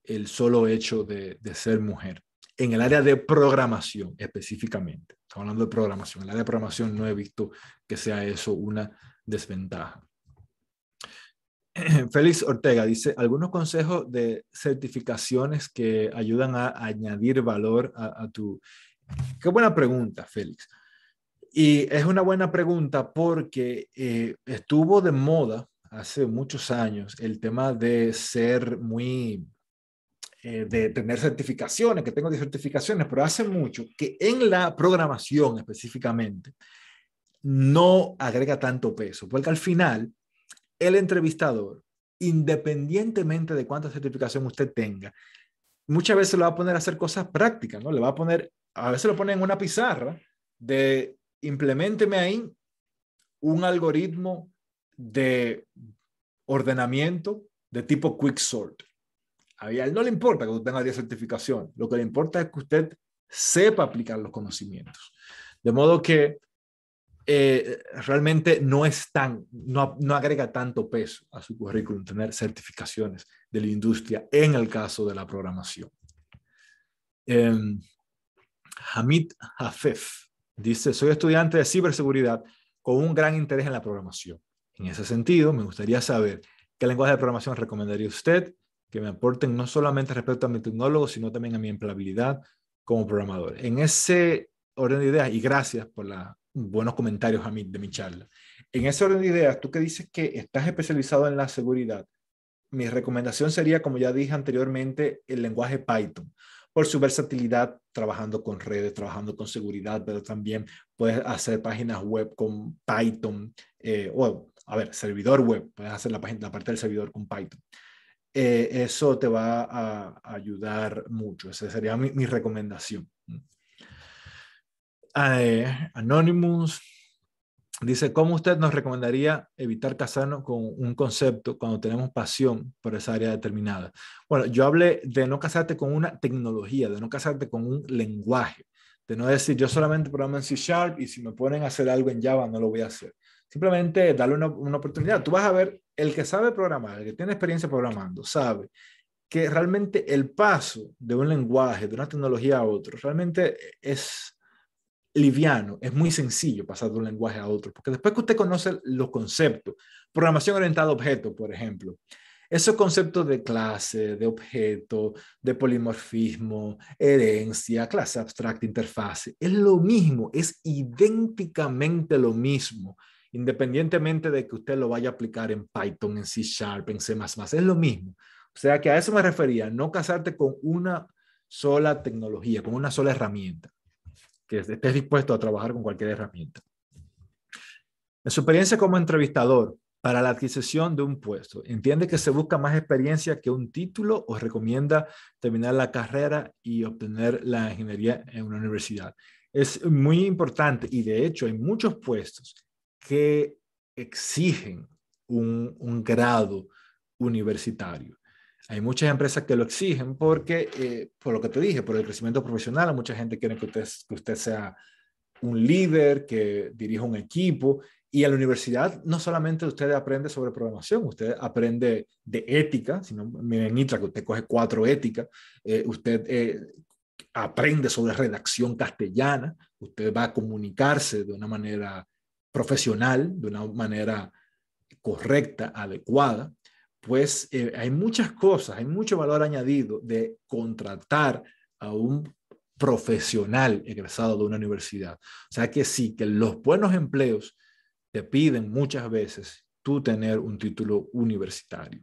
el solo hecho de, de ser mujer. En el área de programación específicamente, estamos hablando de programación, en el área de programación no he visto que sea eso una desventaja. (clears throat) Félix Ortega dice, algunos consejos de certificaciones que ayudan a añadir valor a, tu... Qué buena pregunta, Félix. Y es una buena pregunta porque eh, estuvo de moda hace muchos años el tema de ser muy, eh, de tener certificaciones, que tengo 10 certificaciones, pero hace mucho que en la programación específicamente no agrega tanto peso, porque al final el entrevistador, independientemente de cuánta certificación usted tenga, muchas veces lo va a poner a hacer cosas prácticas, ¿no? Le va a poner, a veces lo pone en una pizarra de implementeme ahí un algoritmo de ordenamiento de tipo quick sort. A él no le importa que usted tenga 10 certificación lo que le importa es que usted sepa aplicar los conocimientos. De modo que eh, realmente no es tan, no, agrega tanto peso a su currículum tener certificaciones de la industria en el caso de la programación. Em, Hamid Hafef dice, soy estudiante de ciberseguridad con un gran interés en la programación. En ese sentido, me gustaría saber qué lenguaje de programación recomendaría usted que me aporten no solamente respecto a mi tecnólogo, sino también a mi empleabilidad como programador. En ese orden de ideas, y gracias por la buenos comentarios a de mi charla. En ese orden de ideas, tú que dices que estás especializado en la seguridad, mi recomendación sería, como ya dije anteriormente, el lenguaje Python por su versatilidad trabajando con redes, trabajando con seguridad, pero también puedes hacer páginas web con Python, eh, o a ver, servidor web, puedes hacer la, la parte del servidor con Python. Eh, eso te va a ayudar mucho, esa sería mi, mi recomendación eh, Anonymous dice, ¿cómo usted nos recomendaría evitar casarnos con un concepto cuando tenemos pasión por esa área determinada? Bueno, yo hablé de no casarte con una tecnología, de no casarte con un lenguaje, de no decir yo solamente programo en C Sharp y si me ponen a hacer algo en Java no lo voy a hacer. Simplemente darle una, una oportunidad. Tú vas a ver, el que sabe programar, el que tiene experiencia programando, sabe que realmente el paso de un lenguaje, de una tecnología a otro, realmente es liviano, es muy sencillo pasar de un lenguaje a otro, porque después que usted conoce los conceptos, programación orientada a objetos, por ejemplo, esos conceptos de clase, de objeto, de polimorfismo, herencia, clase abstracta, interfase, es lo mismo, es idénticamente lo mismo, independientemente de que usted lo vaya a aplicar en Python, en C Sharp, en C++, es lo mismo. O sea que a eso me refería, no casarte con una sola tecnología, con una sola herramienta que estés dispuesto a trabajar con cualquier herramienta. En su experiencia como entrevistador para la adquisición de un puesto, ¿entiende que se busca más experiencia que un título o recomienda terminar la carrera y obtener la ingeniería en una universidad? Es muy importante y de hecho hay muchos puestos que exigen un, un grado universitario. Hay muchas empresas que lo exigen porque, eh, por lo que te dije, por el crecimiento profesional, mucha gente quiere que usted, que usted sea un líder, que dirija un equipo. Y en la universidad no solamente usted aprende sobre programación, usted aprende de ética, sino miren Nitra que usted coge cuatro éticas, eh, usted eh, aprende sobre redacción castellana, usted va a comunicarse de una manera profesional, de una manera correcta, adecuada, pues eh, hay muchas cosas, hay mucho valor añadido de contratar a un profesional egresado de una universidad. O sea que sí, que los buenos empleos te piden muchas veces tú tener un título universitario.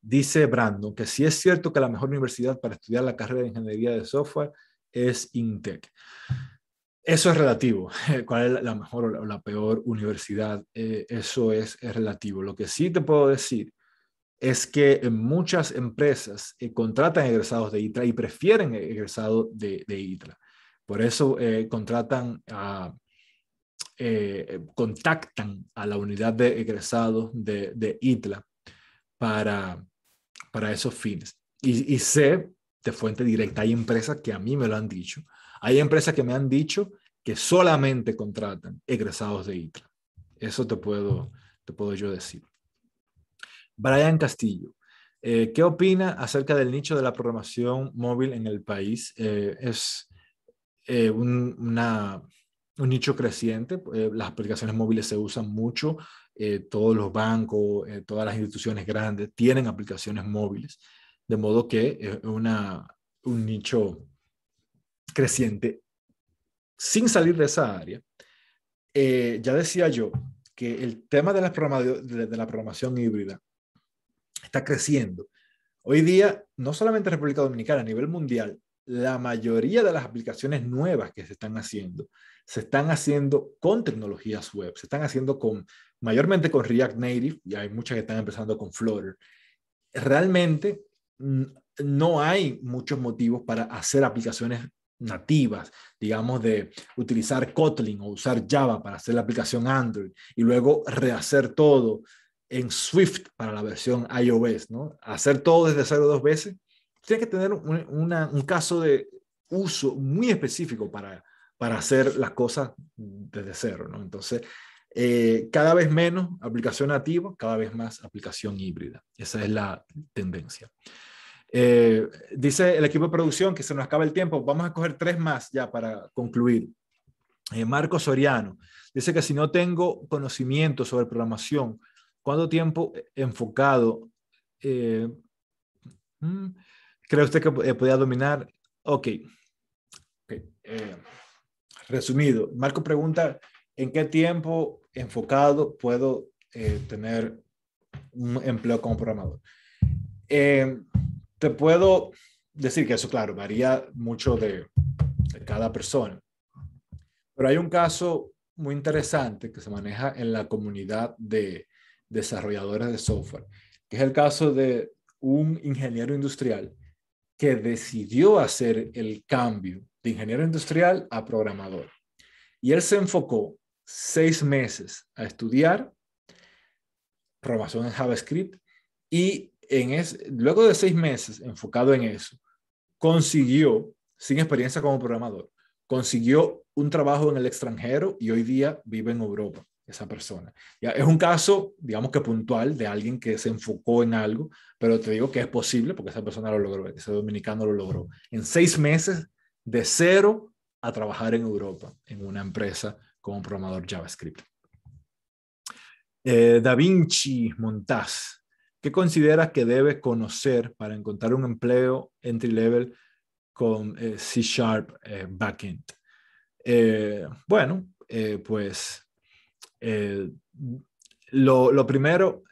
Dice Brandon que sí es cierto que la mejor universidad para estudiar la carrera de ingeniería de software es INTEC. Eso es relativo. (laughs) ¿Cuál es la mejor o la peor universidad? Eh, eso es, relativo. Lo que sí te puedo decir es que muchas empresas eh, contratan egresados de ITRA y prefieren e-, egresados de, de ITRA. Por eso eh, contratan contactan a la unidad de egresados de, ITLA para, esos fines. Y, y sé de fuente directa, hay empresas que a mí me lo han dicho, hay empresas que me han dicho que solamente contratan egresados de ITRA. Eso te puedo, yo decir. Brian Castillo, eh, ¿qué opina acerca del nicho de la programación móvil en el país? Eh, es eh, un, nicho creciente, las aplicaciones móviles se usan mucho, todos los bancos, todas las instituciones grandes tienen aplicaciones móviles, de modo que es un nicho creciente sin salir de esa área. Eh, ya decía yo que el tema de la, programación híbrida está creciendo. Hoy día, no solamente en República Dominicana, a nivel mundial, la mayoría de las aplicaciones nuevas que se están haciendo, se están haciendo con tecnologías web, se están haciendo con, mayormente con React Native, y hay muchas que están empezando con Flutter. Realmente no hay muchos motivos para hacer aplicaciones nativas, digamos, de utilizar Kotlin o usar Java para hacer la aplicación Android y luego rehacer todo en Swift para la versión iOS, ¿no? Hacer todo desde cero dos veces. tiene que tener un, caso de uso muy específico para, hacer las cosas desde cero, ¿no? Entonces, eh, cada vez menos aplicación nativa, cada vez más aplicación híbrida. Esa es la tendencia. Eh, dice el equipo de producción que se nos acaba el tiempo. Vamos a coger tres más ya para concluir. Eh, Marco Soriano dice que si no tengo conocimiento sobre programación, ¿cuánto tiempo enfocado eh, mm, cree usted que podría dominar? Ok. resumido, Marco pregunta, ¿en qué tiempo enfocado puedo tener un empleo como programador? Eh, te puedo decir que eso, claro, varía mucho de, cada persona. Pero hay un caso muy interesante que se maneja en la comunidad de desarrolladores de software, que es el caso de un ingeniero industrial que decidió hacer el cambio de ingeniero industrial a programador. Y él se enfocó seis meses a estudiar programación en JavaScript y luego de seis meses enfocado en eso, consiguió, sin experiencia como programador, consiguió un trabajo en el extranjero y hoy día vive en Europa esa persona. Ya, es un caso, digamos que puntual, de alguien que se enfocó en algo, pero te digo que es posible porque esa persona lo logró, ese dominicano lo logró. En seis meses, de cero a trabajar en Europa, en una empresa como programador JavaScript. Eh, da Vinci Montaz ¿Qué consideras que debe conocer para encontrar un empleo entry level con eh, C Sharp eh, backend? Eh, bueno, pues lo, lo, primero,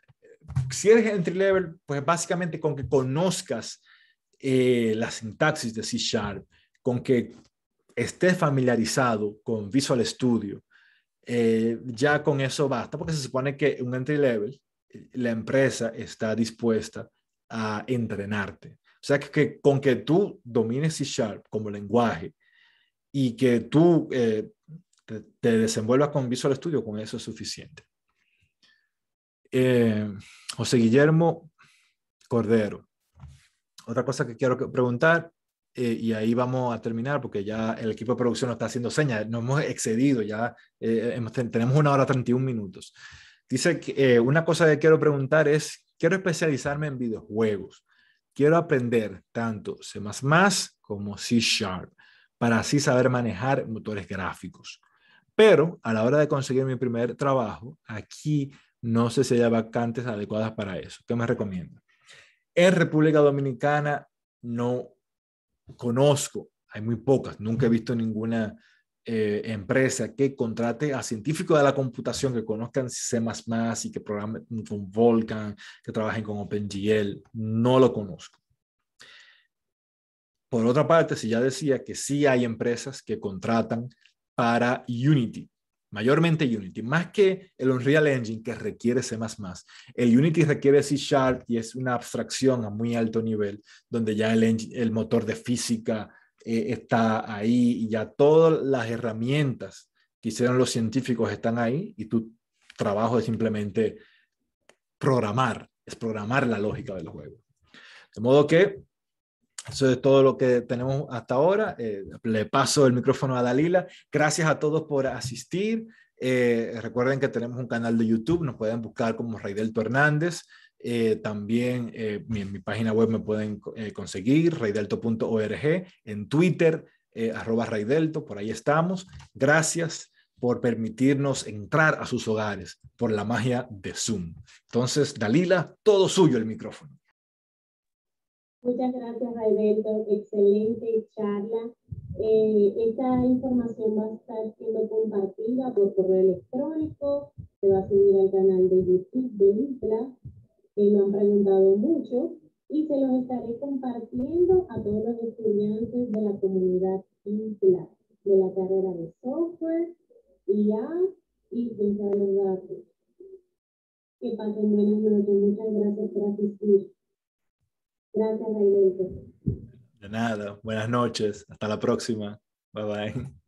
si eres entry level, pues básicamente con que conozcas la sintaxis de C Sharp, con que estés familiarizado con Visual Studio, ya con eso basta, porque se supone que un entry level la empresa está dispuesta a entrenarte. O sea, que, con que tú domines C Sharp como lenguaje y que tú eh, te, desenvuelvas con Visual Studio, con eso es suficiente. Eh, José Guillermo Cordero, otra cosa que quiero preguntar, eh, y ahí vamos a terminar porque ya el equipo de producción nos está haciendo señas, nos hemos excedido, ya eh, tenemos una hora y 31 minutos. Dice que eh, una cosa que quiero preguntar es, quiero especializarme en videojuegos. Quiero aprender tanto C ⁇ como C Sharp para así saber manejar motores gráficos. Pero a la hora de conseguir mi primer trabajo, aquí no sé si hay vacantes adecuadas para eso. ¿Qué me recomienda? En República Dominicana no conozco, hay muy pocas, nunca he visto ninguna eh, empresa que contrate a científicos de la computación que conozcan C++ y que programen con Volcan, que trabajen con OpenGL, no lo conozco. Por otra parte, si ya decía que sí hay empresas que contratan para Unity, mayormente Unity, más que el Unreal Engine que requiere C++. El Unity requiere C Sharp y es una abstracción a muy alto nivel, donde ya el, el motor de física eh, está ahí, y ya todas las herramientas que hicieron los científicos están ahí y tu trabajo es simplemente programar, es programar la lógica del juego. De modo que eso es todo lo que tenemos hasta ahora. Eh, le paso el micrófono a Dalila. Gracias a todos por asistir. Eh, recuerden que tenemos un canal de YouTube, nos pueden buscar como Raidelto Hernández. Eh, también en eh, mi, página web me pueden eh, conseguir, raidelto.org, en Twitter, arroba raidelto, por ahí estamos. Gracias por permitirnos entrar a sus hogares por la magia de Zoom. Entonces, Dalila, todo suyo el micrófono. Muchas gracias, Raidelto, Excelente charla. esta información va a estar siendo compartida por correo electrónico, se va a subir al canal de YouTube de IPLA que lo han preguntado mucho y se los estaré compartiendo a todos los estudiantes de la comunidad INCLA, de la carrera de software, IA y ciencia de datos. Que pasen buenas noches. Muchas gracias por asistir. Gracias, Raimundo. De nada. Buenas noches. Hasta la próxima. Bye bye.